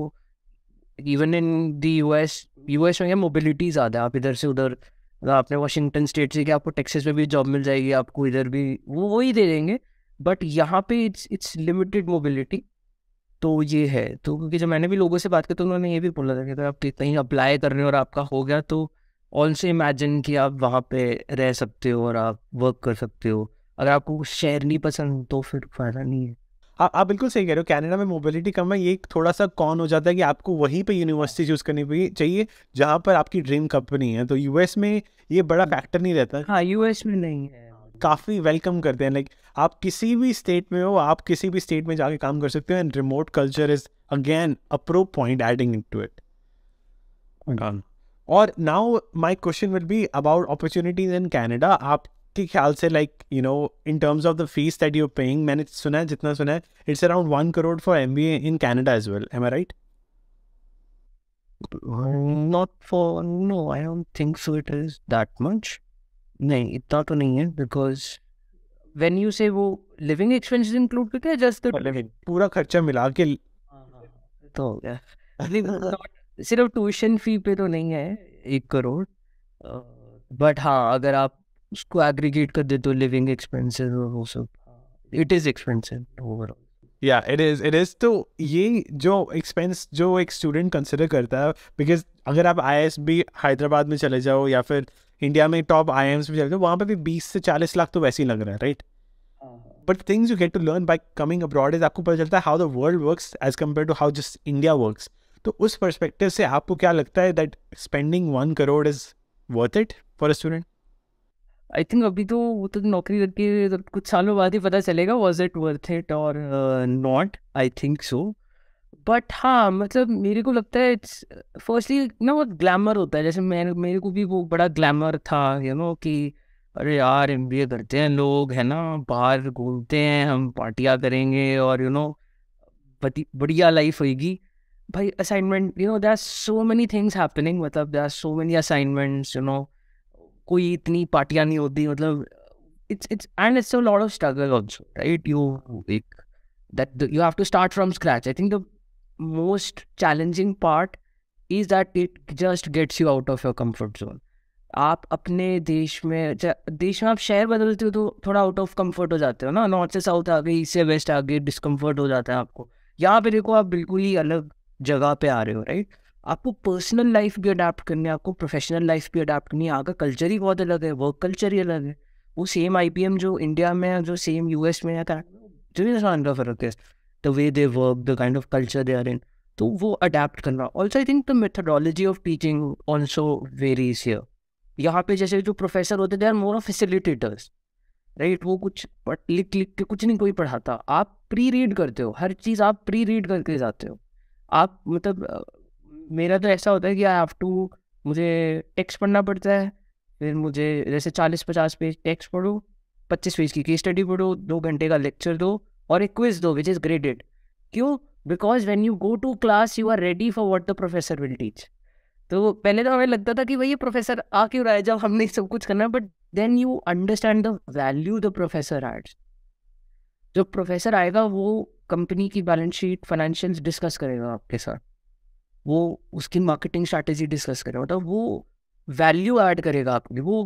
[SPEAKER 1] even in the U S U S में मोबिलिटी ज़्यादा है आप इधर से उधर मतलब आपने वाशिंगटन स्टेट से कि आपको टेक्सिस में भी जॉब मिल जाएगी आपको इधर भी वो वही दे देंगे बट यहाँ पे इट्स इट्स लिमिटेड मोबिलिटी तो ये है तो क्योंकि जब मैंने भी लोगों से बात की तो उन्होंने ये भी बोला था कि अगर आप कहीं अप्लाई कर रहे हो और आपका हो गया तो ऑल्सो इमेजिन कि आप वहाँ पे
[SPEAKER 2] रह सकते हो और आप वर्क कर सकते हो अगर आपको शहर नहीं पसंद तो फिर फ़ायदा नहीं है आ, आप बिल्कुल सही कह रहे हो कनाडा में मोबिलिटी कम है ये थोड़ा सा कॉन हो जाता है कि आपको वहीं पे यूनिवर्सिटी चूज़ करनी चाहिए जहाँ पर आपकी ड्रीम कंपनी है तो यूएस में ये बड़ा फैक्टर नहीं रहता हाँ यूएस में नहीं है काफ़ी वेलकम करते हैं लाइक आप किसी भी स्टेट में हो आप किसी भी स्टेट में जाके काम कर सकते हो and remote culture is again a pro point adding to it और now my question will be about opportunities in Canada आप के ख्याल से like you know in terms of the fees that you paying मैंने सुना है जितना सुना है it's around one crore for M B A in Canada as well am I right
[SPEAKER 1] not for no I don't think so it is that much नहीं इतना तो नहीं है बिकॉज वेन यू से वो लिविंग एक्सपेंसेस इंक्लूड करते हैं just पूरा खर्चा मिला के हाँ, हाँ, तो सिर्फ ट्यूशन फी पे तो नहीं है एक करोड़ बट हाँ अगर आप उसको एग्रीगेट कर देते तो लिविंग एक्सपेंसेस और वो सब इट इज एक्सपेंसिव
[SPEAKER 2] ओवरऑल या इट इज इट इज तो ये जो एक्सपेंस जो एक स्टूडेंट कंसिडर करता है बिकॉज अगर आप आई भी हैदराबाद में चले जाओ या फिर इंडिया में टॉप आई एम्स में चले जाओ वहाँ पर भी बीस से चालीस लाख तो वैसे ही लग रहा है right but things you get to learn by coming abroad is आपको पता चलता है how the world work as compare to how just India work तो उस परस्पेक्टिव से आपको क्या लगता है that spending one crore is worth it for a student I think अभी तो वो तो नौकरी करके तो कुछ सालों बाद ही पता चलेगा वॉज इट वर्थ इट
[SPEAKER 1] और not I think so but हाँ मतलब मेरे को लगता है इट्स फर्स्टली ना बहुत ग्लैमर होता है जैसे मैं मेरे को भी वो बड़ा ग्लैमर था यू you नो know, कि अरे यार एम बी ए करते हैं लोग है ना बाहर घूमते हैं हम पार्टियाँ करेंगे और यू नो बढ़िया लाइफ होगी भाई assignment you know they are so many things happening मतलब they are so many assignments you know कोई इतनी पार्टियां नहीं होती मतलब it's it's and it's a lot of struggle also right you एक that you have to start from scratch I think the most challenging part is that it just gets you out of your comfort zone आप अपने देश में देश में आप शहर बदलते हो तो थोड़ा आउट ऑफ कम्फर्ट हो जाते हो ना नॉर्थ से साउथ आ गए ईस्ट से वेस्ट आ गए डिस्कम्फर्ट हो जाता है आपको यहाँ पे देखो आप बिल्कुल ही अलग जगह पे आ रहे हो राइट आपको पर्सनल लाइफ भी अडाप्ट करनी है आपको प्रोफेशनल लाइफ भी अडाप्ट करनी है यहाँ का कल्चर ही बहुत अलग है वर्क कल्चर ही अलग है वो सेम आई जो इंडिया में है जो सेम यू एस में है इंसान का फर्क है the way they work the kind of culture they are in तो वो अडेप्ट करना also I think the methodology of teaching also is here यहाँ पे जैसे जो प्रोफेसर होते they are more of facilitators right वो कुछ लिख लिख के कुछ नहीं कोई पढ़ाता आप प्री रीड करते हो हर चीज़ आप प्री रीड करके जाते हो आप मतलब मेरा तो ऐसा होता है कि आई हैव टू मुझे टेक्स्ट पढ़ना पड़ता है फिर मुझे जैसे चालीस पचास पेज टेक्स्ट पढ़ो पच्चीस पेज की केस स्टडी पढ़ो दो घंटे का लेक्चर दो और एक क्विज दो विच इज़ ग्रेडेड क्यों because when you go to class you are ready for what the professor will teach तो पहले तो हमें लगता था कि भाई ये प्रोफेसर आ क्यों रहा है जब हमने सब कुछ करना but then you understand the value the professor adds जो प्रोफेसर आएगा वो कंपनी की बैलेंस शीट फाइनेंशियल डिस्कस करेगा आपके साथ वो उसकी मार्केटिंग स्ट्रैटेजी डिस्कस करें मतलब वो वैल्यू ऐड करेगा आपकी वो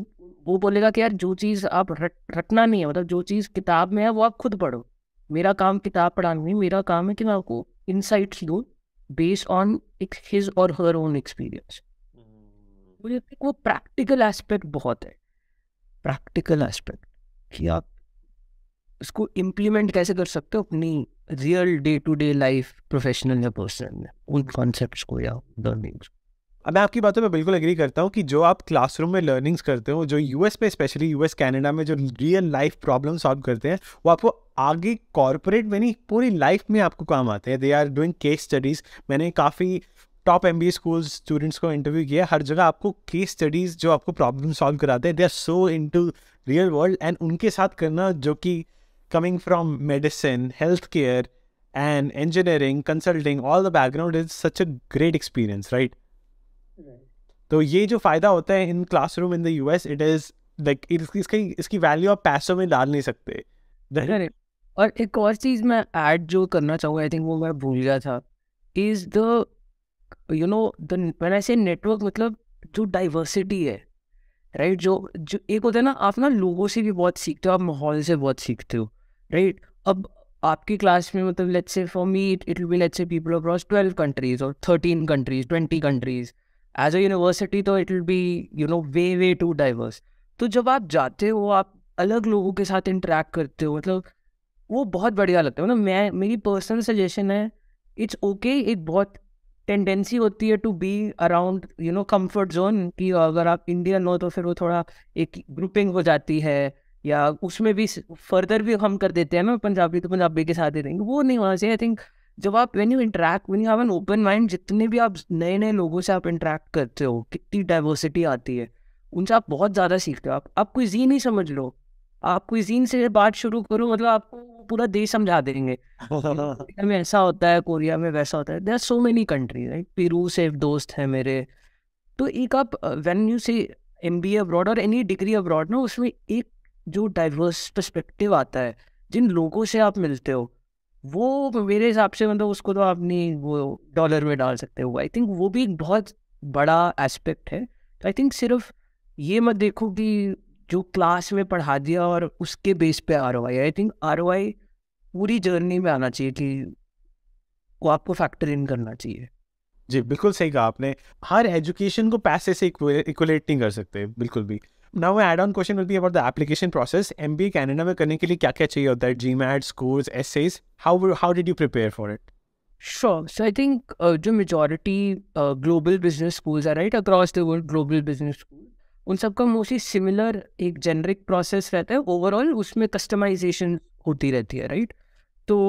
[SPEAKER 1] वो बोलेगा कि यार जो चीज़ आप रट रटना नहीं है मतलब जो चीज़ किताब में है वो आप खुद पढ़ो मेरा काम किताब पढ़ाना नहीं मेरा काम है कि मैं आपको इनसाइट्स दूँ बेस्ड ऑन एक हिज और हर ओन एक्सपीरियंस मुझे वो प्रैक्टिकल एस्पेक्ट बहुत है प्रैक्टिकल एस्पेक्ट कि आप इसको इम्प्लीमेंट कैसे कर सकते हो
[SPEAKER 2] अपनी real day to day life professional या पर्सनल में
[SPEAKER 1] उन कॉन्सेप्ट को या
[SPEAKER 2] अब मैं आपकी बातों में बिल्कुल एग्री करता हूँ कि जो आप क्लासरूम में लर्निंग्स करते हो जो यूएस में स्पेशली यूएस कैनेडा में जो रियल लाइफ प्रॉब्लम सॉल्व करते हैं वो आपको आगे कॉरपोरेट में नहीं पूरी लाइफ में आपको काम आते हैं they are doing case studies मैंने काफ़ी top M B school students को इंटरव्यू किया हर जगह आपको केस स्टडीज़ जो आपको प्रॉब्लम सॉल्व कराते हैं they are so into real world and उनके साथ करना जो कि coming from medicine, healthcare, and engineering, consulting, all the background is such a great experience, right? तो ये जो फ़ायदा होता है in classroom in the US S it is like इसकी इसकी वैल्यू आप पैसों में डाल नहीं सकते
[SPEAKER 1] और एक और चीज़ मैं ऐड जो करना चाहूँगा आई थिंक वो मैं भूल गया था is the you know the when I say network मतलब जो डाइवर्सिटी है राइट right? जो जो एक होता है ना आप ना लोगों से भी बहुत सीखते हो आप माहौल से बहुत सीखते हो राइट अब आपकी क्लास में मतलब let's say for me it it will be let's say people across twelve countries और thirteen countries twenty countries as a university तो it will be you know way way too diverse तो जब आप जाते हो आप अलग लोगों के साथ इंटरेक्ट करते हो मतलब वो बहुत बढ़िया लगता है मतलब मैं मेरी पर्सनल सजेशन है इट्स ओके एक बहुत टेंडेंसी होती है to be around you know comfort zone कि अगर आप इंडियन हो तो फिर वो थोड़ा एक ग्रुपिंग हो जाती है या उसमें भी फर्दर भी हम कर देते हैं ना पंजाबी तो पंजाबी के साथ ही देंगे वो नहीं होना चाहिए आई थिंक जब आप when you interact when you have an open mind जितने भी आप नए नए लोगों से आप इंटरेक्ट करते हो कितनी डाइवर्सिटी आती है उनसे आप बहुत ज़्यादा सीखते हो आप आप कोई जीन ही समझ लो आप कोई जीन से बात शुरू करो मतलब आपको पूरा देश समझा देंगे में ऐसा होता है कोरिया में वैसा होता है there are so many countries right Peru से दोस्त हैं मेरे तो एक आप when you say M B abroad और एनी डिग्री अब्रॉड ना उसमें एक जो डाइवर्स परस्पेक्टिव आता है जिन लोगों से आप मिलते हो वो मेरे हिसाब से मतलब उसको तो आप नहीं वो डॉलर में डाल सकते हो आई थिंक वो भी एक बहुत बड़ा एस्पेक्ट है तो आई थिंक सिर्फ ये मत देखो कि जो क्लास में पढ़ा दिया और उसके बेस पे R O I I think R O I पूरी जर्नी
[SPEAKER 2] में आना चाहिए कि वो आपको फैक्टर इन करना चाहिए जी बिल्कुल सही कहा आपने हर एजुकेशन को पैसे से इक्वलेट नहीं कर सकते बिल्कुल भी now my add on question will be about the application process M B Canada में करने के लिए क्या क्या चाहिए होता है GMAT scores S S how how did you prepare for it
[SPEAKER 1] sure so I think जो majority global business schools schools right across the world global business school उन सबका मोस्टली सिमिलर एक जेनरिक प्रोसेस रहता है overall उसमें customization होती रहती है राइट तो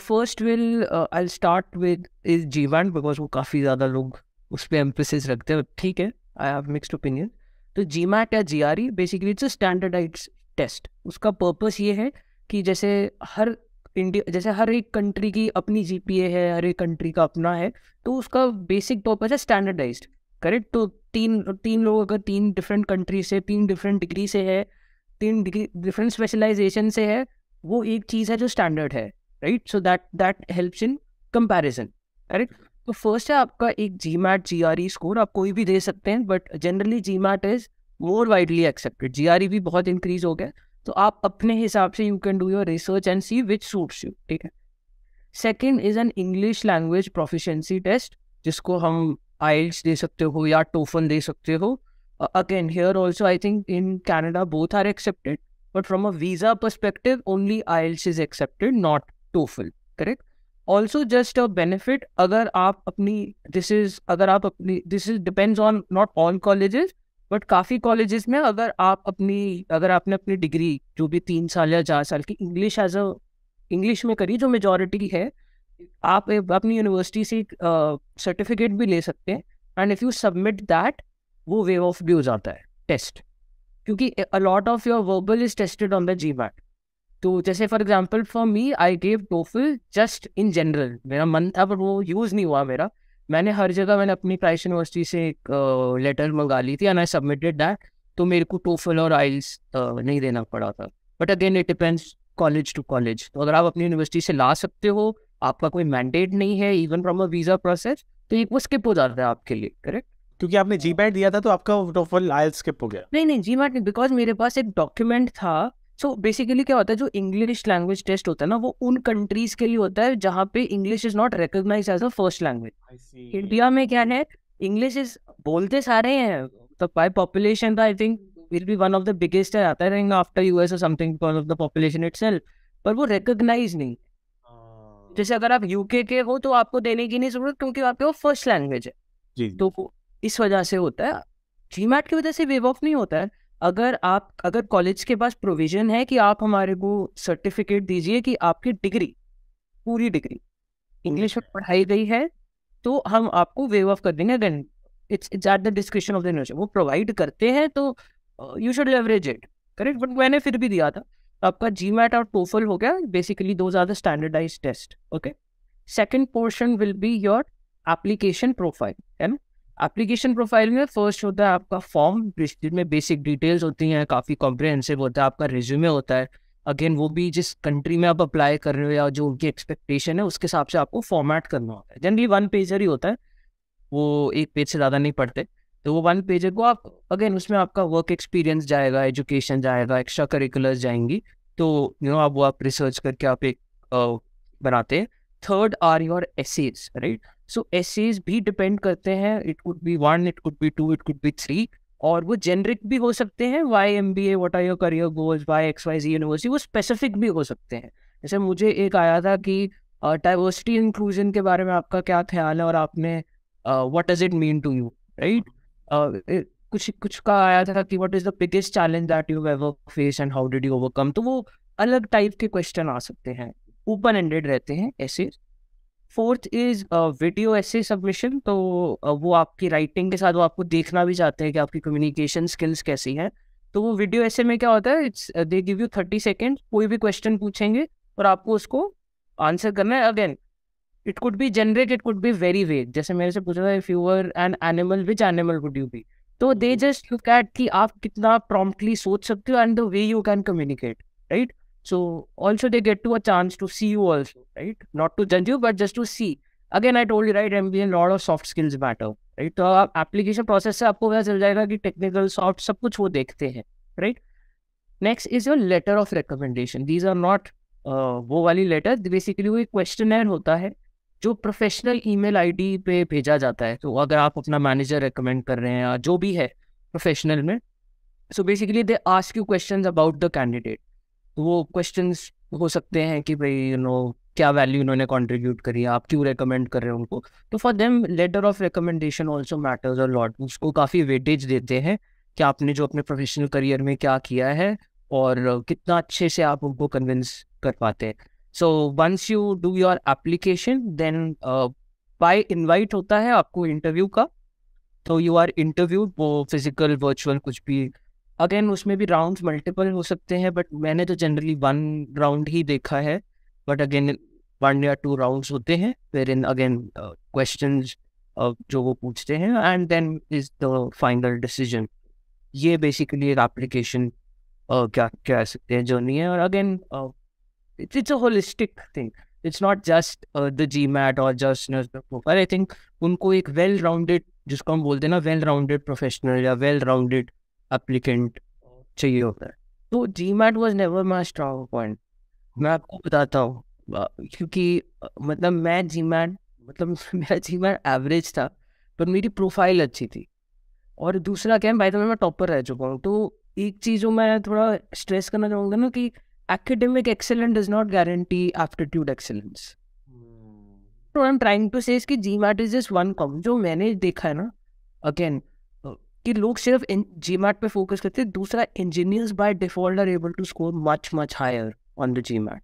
[SPEAKER 1] first will I start with is G वैंड बिकॉज वो काफ़ी ज़्यादा लोग उस पर एम्पिस रखते हैं ठीक है आई हैव मिक्सड ओपिनियन तो जी मैट या G R E basically it's standardize test उसका पर्पस ये है कि जैसे हर इंडिया जैसे हर एक कंट्री की अपनी जी पी ए है हर एक कंट्री का अपना है तो उसका बेसिक पर्पज है स्टैंडर्डाइज करेक्ट तो तीन तीन लोग अगर तीन डिफरेंट कंट्री से तीन डिफरेंट डिग्री से है तीन डिग्री डिफरेंट स्पेशलाइजेशन से है वो एक चीज़ है जो स्टैंडर्ड है right so that that helps in comparison correct तो फर्स्ट है आपका एक GMAT G R E score आप कोई भी दे सकते हैं but generally GMAT is more widely accepted G R E भी बहुत इंक्रीज हो गया तो आप अपने हिसाब से you can do your research and see which suits you ठीक है second is an English language proficiency test जिसको हम आइल्स दे सकते हो या टोफन दे सकते हो again here also I think in Canada both are accepted but from a visa perspective only IELTS is accepted not TOEFL correct also just a benefit अगर आप अपनी दिस इज अगर आप अपनी this is depends on not all colleges but काफ़ी colleges में अगर आप अपनी अगर आपने अपनी डिग्री जो भी तीन साल या चार साल की इंग्लिश एज अ इंग्लिश में करी जो मेजोरिटी है आप अपनी यूनिवर्सिटी से एक सर्टिफिकेट भी ले सकते हैं and if you submit that वो वे ऑफ भी हो जाता है टेस्ट क्योंकि a lot of your verbal is tested on the GMAT तो जैसे for example for me I gave TOEFL just in general मेरा मन था पर वो यूज़ नहीं हुआ मेरा मैंने हर जगह मैंने अपनी प्राइस यूनिवर्सिटी से एक लेटर मंगा ली थी एंड आई सबमिटेड दैट तो मेरे को टोफिल और आइल्स नहीं देना पड़ा था but again it depends college to college तो अगर आप अपनी यूनिवर्सिटी से ला सकते हो आपका कोई मैंडेट नहीं है even from a visa process तो एक वो स्किप हो जाता है आपके
[SPEAKER 2] लिए करेक्ट क्योंकि आपने जी दिया था तो आपका टोफल आयल स्किप हो गया
[SPEAKER 1] नहीं नहीं जी मैट नहीं बिकॉज मेरे पास एक डॉक्यूमेंट था सो so, बेसिकली क्या होता है जो इंग्लिश लैंग्वेज टेस्ट होता है ना वो उन कंट्रीज के लिए होता है जहाँ पे English is not recognise as a first language India में क्या है इंग्लिश इज बोलते सारे हैं तो by population I think will be one of the biggest है आता है after US something of the population itself पर वो रिकोगनाइज नहीं हाँ। जैसे अगर आप यूके के हो तो आपको देने की नहीं जरूरत क्योंकि आपके वो फर्स्ट लैंग्वेज है तो इस वजह से होता है जी मैट की वजह से वेव ऑफ नहीं होता है अगर आप अगर कॉलेज के पास प्रोविजन है कि आप हमारे को सर्टिफिकेट दीजिए कि आपकी डिग्री पूरी डिग्री इंग्लिश में पढ़ाई गई है तो हम आपको वेव ऑफ कर देंगे then it's it's at the description of the university वो प्रोवाइड करते हैं तो you should leverage it correct but मैंने फिर भी दिया था आपका जी मैट और टोफल हो गया basically those are the standardise test okay second portion will be your application profile है ना एप्लीकेशन प्रोफाइल में फर्स्ट होता है आपका फॉर्म जिसमें बेसिक डिटेल्स होती हैं काफ़ी कॉम्प्रिहेंसिव होता है आपका रिज्यूमे होता है अगेन वो भी जिस कंट्री में आप अप्लाई कर रहे हो या जो उनकी एक्सपेक्टेशन है उसके हिसाब से आपको फॉर्मेट करना होता है जनरली वन पेजर ही होता है वो एक पेज से ज़्यादा नहीं पढ़ते तो वो वन पेजर को आप अगेन उसमें आपका वर्क एक्सपीरियंस जाएगा एजुकेशन जाएगा एक्स्ट्रा करिकुलर जाएंगी तो यू नो आप वो आप रिसर्च करके आप एक आ, बनाते हैं third are your essays right so essays भी डिपेंड करते हैं it could be one it could be two it could be three और वो जेनरिक भी हो सकते हैं why M B A what are your career goals why X Y Z university वो स्पेसिफिक भी हो सकते हैं जैसे मुझे एक आया था कि डाइवर्सिटी uh, इंक्लूजन के बारे में आपका क्या ख्याल है और आपने what is it mean to you right कुछ कुछ का आया था कि what is the biggest challenge that you ever face and how did you overcome तो वो अलग टाइप के क्वेश्चन आ सकते हैं ओपन एंडेड रहते हैं ऐसे फोर्थ इज वीडियो ऐसे सबमिशन तो वो आपकी राइटिंग के साथ वो आपको देखना भी चाहते हैं कि आपकी कम्युनिकेशन स्किल्स कैसी हैं तो वो वीडियो ऐसे में क्या होता है it's they give you thirty second कोई भी क्वेश्चन पूछेंगे और आपको उसको आंसर करना है again it could be generate it could be very vague जैसे मेरे से पूछा था if you are an animal which animal would you be तो दे जस्ट लुक एट कि आप कितना प्रॉम्प्टली सोच सकते हो and the way you can communicate right So also they get to a chance to see you also, right? Not to judge you, but just to see. Again, I told you, right, MBA, a lot of soft skills matter, right? so तो आप application process से आपको पता चल जाएगा कि technical soft सब कुछ वो देखते हैं right next is your letter of recommendation these are not वो वाली लेटर बेसिकली वो एक questionnaire hota hai जो प्रोफेशनल ईमेल आईडी पे भेजा जाता है तो अगर आप अपना मैनेजर रेकमेंड कर रहे हैं या जो भी है प्रोफेशनल में so basically they ask you questions about the candidate वो क्वेश्चन हो सकते हैं कि भाई यू नो क्या वैल्यू इन्होंने कॉन्ट्रीब्यूट करी आप क्यों रिकमेंड कर रहे हैं उनको तो for them letter of recommendation also matters और लॉट उसको काफ़ी वेटेज देते हैं कि आपने जो अपने प्रोफेशनल करियर में क्या किया है और कितना अच्छे से आप उनको कन्विंस कर पाते हैं so once you do your application then by invite होता है आपको इंटरव्यू का तो यू आर इंटरव्यू वो फिजिकल वर्चुअल कुछ भी अगेन उसमें भी राउंड मल्टीपल हो सकते हैं बट मैंने तो जनरली वन राउंड ही देखा है बट अगेन वन या टू राउंड्स होते हैं फिर इन अगेन क्वेश्चन जो वो पूछते हैं and then is the final decision ये बेसिकली एक एप्लीकेशन uh, क्या कह सकते हैं जर्नी है और again it's it's a holistic thing it's not just the GMAT और जस्ट आई थिंक उनको एक वेल राउंडेड जिसको हम बोलते हैं ना वेल राउंडेड प्रोफेशनल या वेल राउंडेड अप्लीकेंट चाहिए होता है तो GMAT was never my strong point मैं आपको बताता हूँ क्योंकि मतलब मैं जी मैट मतलब मेरा जी मैट एवरेज था पर मेरी प्रोफाइल अच्छी थी और दूसरा क्या है भाई तो मैं टॉपर रह चुका हूँ तो एक चीज़ जो मैं थोड़ा स्ट्रेस करना चाहूँगा ना कि academic academic does not guarantee aptitude excellence तो I am trying to say GMAT is just one कॉम जो मैंने देखा है ना अगेन कि लोग सिर्फ जी मैट पर फोकस करते दूसरा engineers by default are able to score much much higher on the GMAT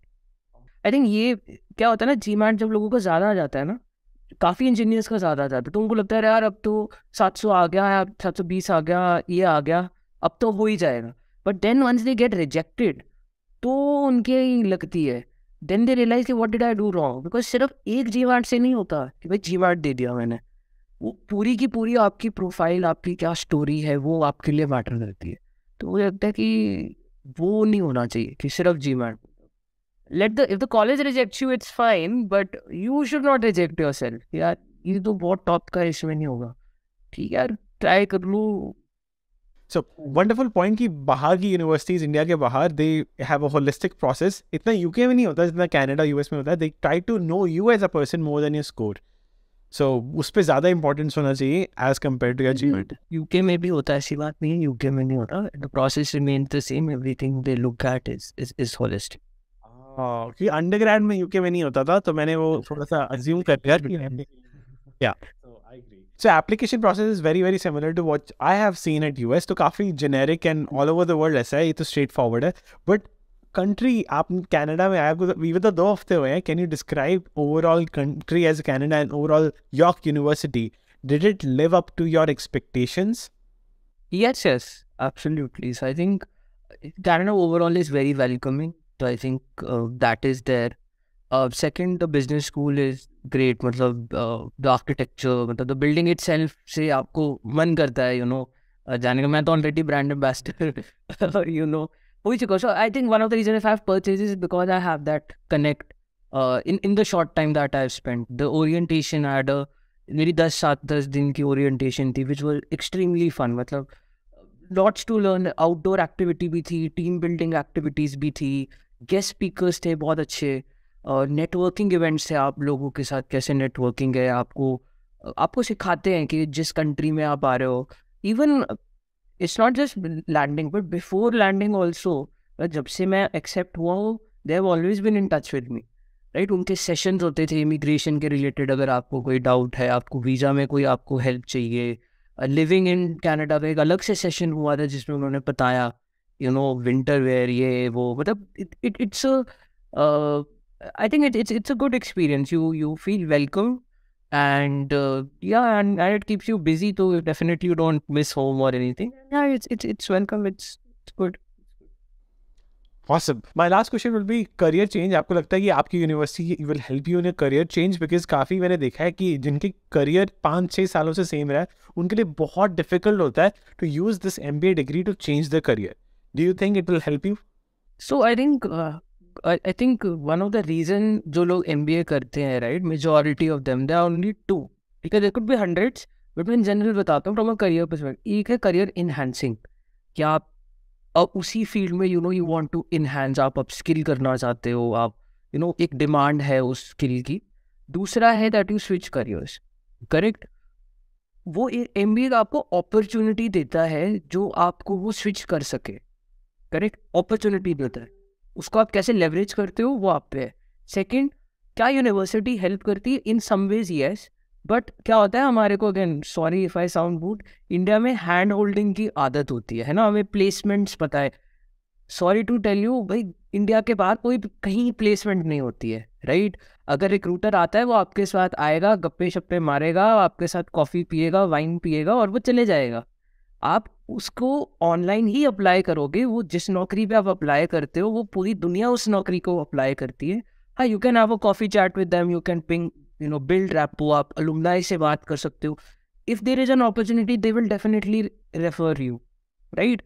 [SPEAKER 1] I think ये क्या होता है ना जी मैट जब लोगों का ज़्यादा आ जाता है ना काफ़ी इंजीनियर्स का ज़्यादा आ जाता है तो उनको लगता है यार अब तो सात सौ आ गया अब सात सौ बीस आ गया ये आ गया अब तो हो ही जाएगा but then once they get rejected तो उनके ही लगती है देन दे रियलाइज कि what did I do wrong because सिर्फ एक जी मैट से नहीं होता कि भाई जी मैट दे दिया मैंने वो पूरी की पूरी आपकी प्रोफाइल आपकी क्या स्टोरी है वो आपके लिए मैटर करती है तो मुझे लगता है कि वो नहीं होना चाहिए कि सिर्फ GMAT let the if the college reject you it's fine but you should not reject yourself यार ये तो बहुत टॉप का इसमें नहीं होगा
[SPEAKER 2] ठीक है यार ट्राई कर लो सो वंडरफुल पॉइंट कि बाहर की यूनिवर्सिटीज इंडिया के बाहर they have a holistic process इतना यूके में नहीं होता जितना कनाडा यूएस में होता है they try to know you as a person more than your score so उस पर ज़्यादा इंपॉर्टेंस होना चाहिए as compare to achievement
[SPEAKER 1] UK में भी होता है ऐसी बात नहीं है यूके में नहीं होता the process remain the same
[SPEAKER 2] everything they look at is is is holist क्योंकि अंडर में यूके में नहीं होता था तो मैंने वो थोड़ा सा अज्यूम कर लिया या so application process is very very similar to what I have seen at US तो काफ़ी generic and all over the world ऐसा है ये तो स्ट्रेट फॉरवर्ड है बट कंट्री आप कनाडा में आए आपको वीवे तो दो हफ्ते हुए हैं can you describe overall country as Canada and overall York university did it live up to your expectations? Yes, yes, absolutely. So I think
[SPEAKER 1] Canada overall is very welcoming. So I think uh, that is there. Uh, second, the business school is great. मतलब uh, the architecture, मतलब the building itself से आपको मन करता है, you know. Uh, जाने का मैं तो already brand ambassador you know Holy Chico. So I think one of the reasons I've purchased is because I have that connect. Uh, in in the short time that I've spent, the orientation I had a मेरी दस सात दस दिन की orientation थी which was extremely fun मतलब lots to learn outdoor activity भी थी टीम बिल्डिंग एक्टिविटीज भी थी गेस्ट स्पीकर्स थे बहुत अच्छे नेटवर्किंग uh, इवेंट्स थे आप लोगों के साथ कैसे नेटवर्किंग है आपको आपको सिखाते हैं कि जिस कंट्री में आप आ रहे हो even it's not just landing but before landing also जब से मैं एक्सेप्ट हुआ हूँ they have always been in touch with me right उनके सेशंस होते थे इमिग्रेशन के रिलेटेड अगर आपको कोई डाउट है आपको वीज़ा में कोई आपको हेल्प चाहिए लिविंग इन कैनेडा का एक अलग से सेशन हुआ था जिसमें उन्होंने बताया यू नो विंटर वेयर ये वो मतलब it's I think it's it's a good experience you you feel welcome and uh, yeah and, and it keeps you busy
[SPEAKER 2] so definitely you don't miss home or anything
[SPEAKER 1] yeah it's it's, it's welcome it's, it's good
[SPEAKER 2] Awesome. My last question will be career change. आपको लगता है कि आपकी university will help you in career change because काफ़ी मैंने देखा है कि जिनके करियर पाँच छः सालों से सेम रहा है उनके लिए बहुत डिफिकल्ट होता है to use this M B A degree to change the career do you think it will help you so I think I think one of the reason जो लोग एम बी
[SPEAKER 1] ए करते हैं right majority of them they are only to ठीक है there could be hundreds but मैं in general बताता हूँ from a career perspective एक है करियर इन्हेंसिंग क्या आप अब उसी फील्ड में you know you want to enhance आप अब स्किल करना चाहते हो आप यू नो एक डिमांड है उस स्किल की दूसरा है that you switch careers correct वो एम बी का आपको अपॉर्चुनिटी देता है जो आपको वो स्विच कर सके करेक्ट अपॉर्चुनिटी देता है उसको आप कैसे लेवरेज करते हो वो आप पे है सेकेंड क्या यूनिवर्सिटी हेल्प करती है in some ways yes but क्या होता है हमारे को again sorry if I sound boot India में हैंड होल्डिंग की आदत होती है है ना हमें प्लेसमेंट्स पता है सॉरी टू टेल यू भाई इंडिया के बाहर कोई कहीं प्लेसमेंट नहीं होती है राइट अगर रिक्रूटर आता है वो आपके साथ आएगा गप्पे शप्पे मारेगा आपके साथ कॉफ़ी पिएगा वाइन पिएगा और वो चले जाएगा आप उसको ऑनलाइन ही अप्लाई करोगे वो जिस नौकरी पे आप अप्लाई करते हो वो पूरी दुनिया उस नौकरी को अप्लाई करती है हाँ you can have a coffee chat with them you can ping you know build rapport आप अलुमनाई से बात कर सकते हो if there is an opportunity they will definitely refer you right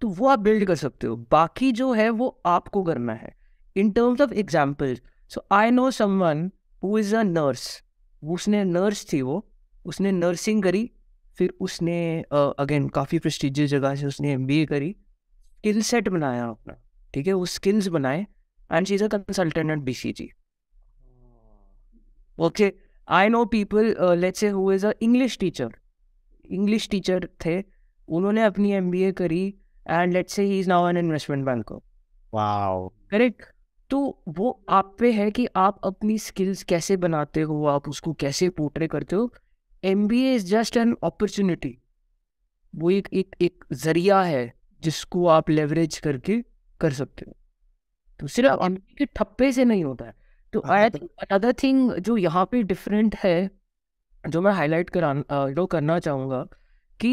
[SPEAKER 1] तो वो आप बिल्ड कर सकते हो बाकी जो है वो आपको करना है in terms of examples so I know someone who is a nurse उसने नर्स थी वो उसने नर्सिंग करी फिर उसने अगेन काफ़ी प्रेस्टिजियस जगह से उसने एम करी स्किल सेट बनाया अपना ठीक है वो स्किल्स बनाए and she is a consultant at B C G okay I know people let's say who is a English teacher English teacher थे उन्होंने अपनी एम बी ए करी and let's say he is now an investment banker wow correct तो वो आप पे है कि आप अपनी स्किल्स कैसे बनाते हो आप उसको कैसे पोर्ट्रे करते हो M B A is just an opportunity वो एक एक एक जरिया है जिसको आप लेवरेज करके कर सकते हो तो सिर्फ हाँ। के ठप्पे से नहीं होता है तो आई थिंक अनदर थिंग जो यहाँ पे डिफरेंट है जो मैं हाईलाइट करा करना चाहूँगा कि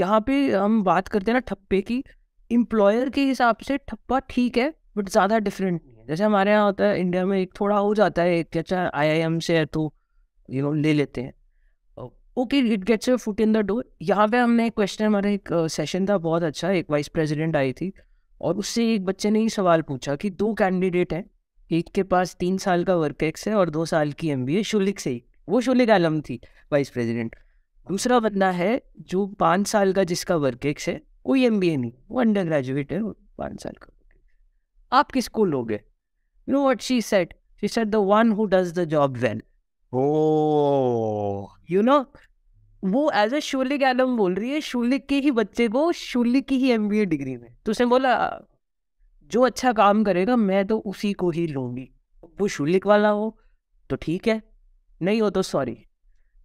[SPEAKER 1] यहाँ पे हम बात करते हैं ना ठप्पे की एम्प्लॉयर के हिसाब से ठप्पा ठीक है बट ज़्यादा डिफरेंट नहीं है जैसे हमारे यहाँ होता है इंडिया में एक थोड़ा हो जाता है एक अच्छा आई आई एम से है तो यू नो ले लेते हैं okay it gets your foot in the door यहाँ पे हमने एक क्वेश्चन हमारा एक सेशन था बहुत अच्छा एक वाइस प्रेसिडेंट आई थी और उससे एक बच्चे ने ही सवाल पूछा कि दो कैंडिडेट हैं एक के पास तीन साल का वर्क एक्स है और दो साल की एम बी है शुलिक से ही वो शुलिक आलम थी वाइस प्रेसिडेंट दूसरा बंदा है जो पाँच साल का जिसका वर्क एक्स है कोई एम बी ए नहीं वो अंडर ग्रेजुएट है पाँच साल का आप किसको लोगे you know what she said she said the one who does the job well you oh. No वो एज ए शूलिक एडम बोल रही है शुल्लिक के ही बच्चे को शुल्लिक की ही एम डिग्री में तो उसने बोला जो अच्छा काम करेगा मैं तो उसी को ही लूंगी वो शुल्लिक वाला हो तो ठीक है नहीं हो तो सॉरी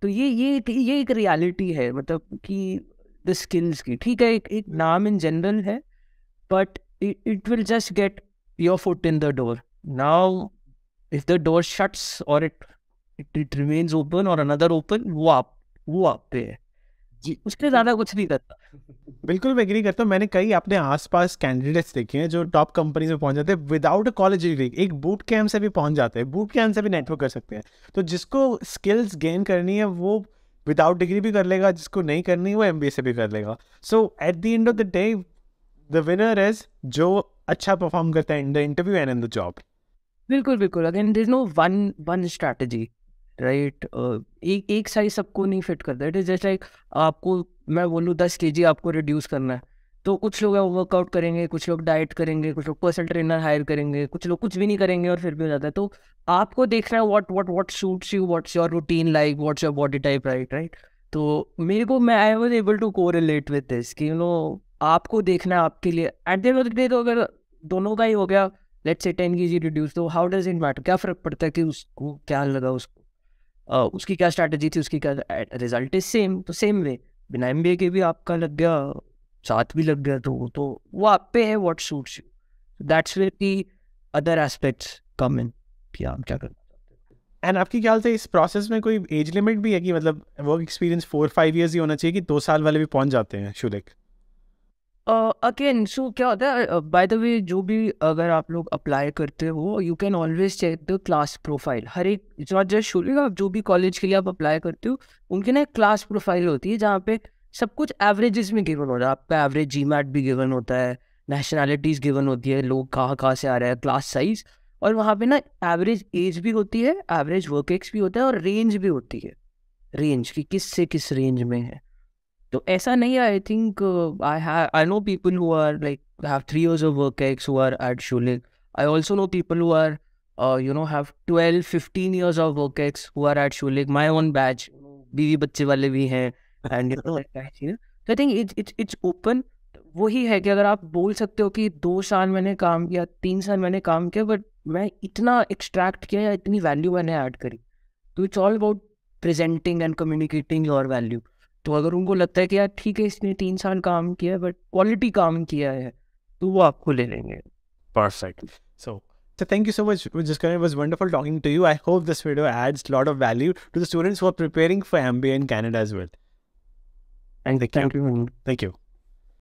[SPEAKER 1] तो ये ये ये एक रियलिटी है मतलब कि द स्किल्स की ठीक है एक एक नाम इन जनरल है but it will just get your foot in the door now if the door shuts
[SPEAKER 2] और it it it remains open और अनदर ओपन वो आप वो आप पे है जी उसके ज़्यादा कुछ नहीं करता बिल्कुल मैं एग्री करता हूँ मैंने कई अपने आसपास कैंडिडेट्स देखे हैं जो टॉप कंपनीज में पहुंच जाते हैं विदाउट कॉलेज डिग्री एक बूट कैम्प से भी पहुंच जाते हैं बूट कैम्प से भी नेटवर्क कर सकते हैं तो जिसको स्किल्स गेन करनी है वो विदाउट डिग्री भी कर लेगा जिसको नहीं करनी वो एम से भी कर लेगा so at the end of the day the winner is जो अच्छा परफॉर्म करता है in the interview and in the job बिल्कुल बिल्कुल again there is no one
[SPEAKER 1] one strategy right एक एक साइज सबको नहीं फिट करता इट इज़ जस्ट लाइक आपको मैं बोलूँ दस के जी आपको रिड्यूस करना है तो कुछ लोग वर्कआउट करेंगे कुछ लोग डाइट करेंगे कुछ लोग पर्सनल ट्रेनर हायर करेंगे कुछ लोग कुछ भी नहीं करेंगे और फिर भी हो जाता है तो आपको देखना है what what what suits you what's your routine like what's your body type right right तो मेरे को मैं आई वॉज एबल टू को रिलेट विथ दिस कि यू नो आपको देखना है आपके लिए at the end of the day तो अगर दोनों का ही हो गया let's say ten K G reduce तो हाउ डज इट मैटर क्या फ़र्क पड़ता है कि उसको क्या लगा उसको उसकी क्या स्ट्रैटेजी थी उसकी क्या रिजल्ट इज सेम तो सेम वे बिना एम के भी आपका लग गया साथ भी लग गया तो वो तो वो आप पे है what suits
[SPEAKER 2] you that's where the other aspects come in कि आप क्या करना एंड आपकी ख्याल से इस प्रोसेस में कोई एज लिमिट भी है कि मतलब work experience four five years ही होना चाहिए कि दो साल वाले भी पहुंच जाते हैं शुलिक
[SPEAKER 1] अगेन सो क्या होता है बाय द वे जो भी अगर आप लोग अप्लाई करते हो you can always check the class profile हर एक इट्स नॉट जस्ट शुरू आप जो भी कॉलेज के लिए आप अप्लाई करते हो उनकी ना एक क्लास प्रोफाइल होती है जहाँ पे सब कुछ एवरेजेस में गिवन होता है आपका एवरेज जी भी गिवन होता है नेशनैलिटीज़ गिवन होती है लोग कहाँ कहाँ से आ रहे हैं क्लास साइज और वहाँ पे ना एवरेज एज भी होती है एवरेज वर्क एक्स भी होता है और रेंज भी होती है रेंज की किस से किस रेंज में है तो ऐसा नहीं I think I have I know people who are like have three years of work ex who are at शोले I also know people who are you know have twelve fifteen years of work ex who are at शोले my own batch बीवी बच्चे वाले भी हैं and you know I think it's it's it's open वही है कि अगर आप बोल सकते हो कि दो साल मैंने काम किया तीन साल मैंने काम किया बट मैं इतना एक्सट्रैक्ट किया या इतनी वैल्यू मैंने ऐड करी तो it's all about presenting and communicating your value तो अगर उनको लगता है कि यार ठीक है इसने तीन साल काम किया है बट क्वालिटी काम किया है तो वो आपको ले
[SPEAKER 2] लेंगे perfect so So thank you so much, Jiskar. It was wonderful talking to you. I hope this video adds a lot of value to the students who are preparing for MBA in Canada as well. Thank, thank you. you. Thank you.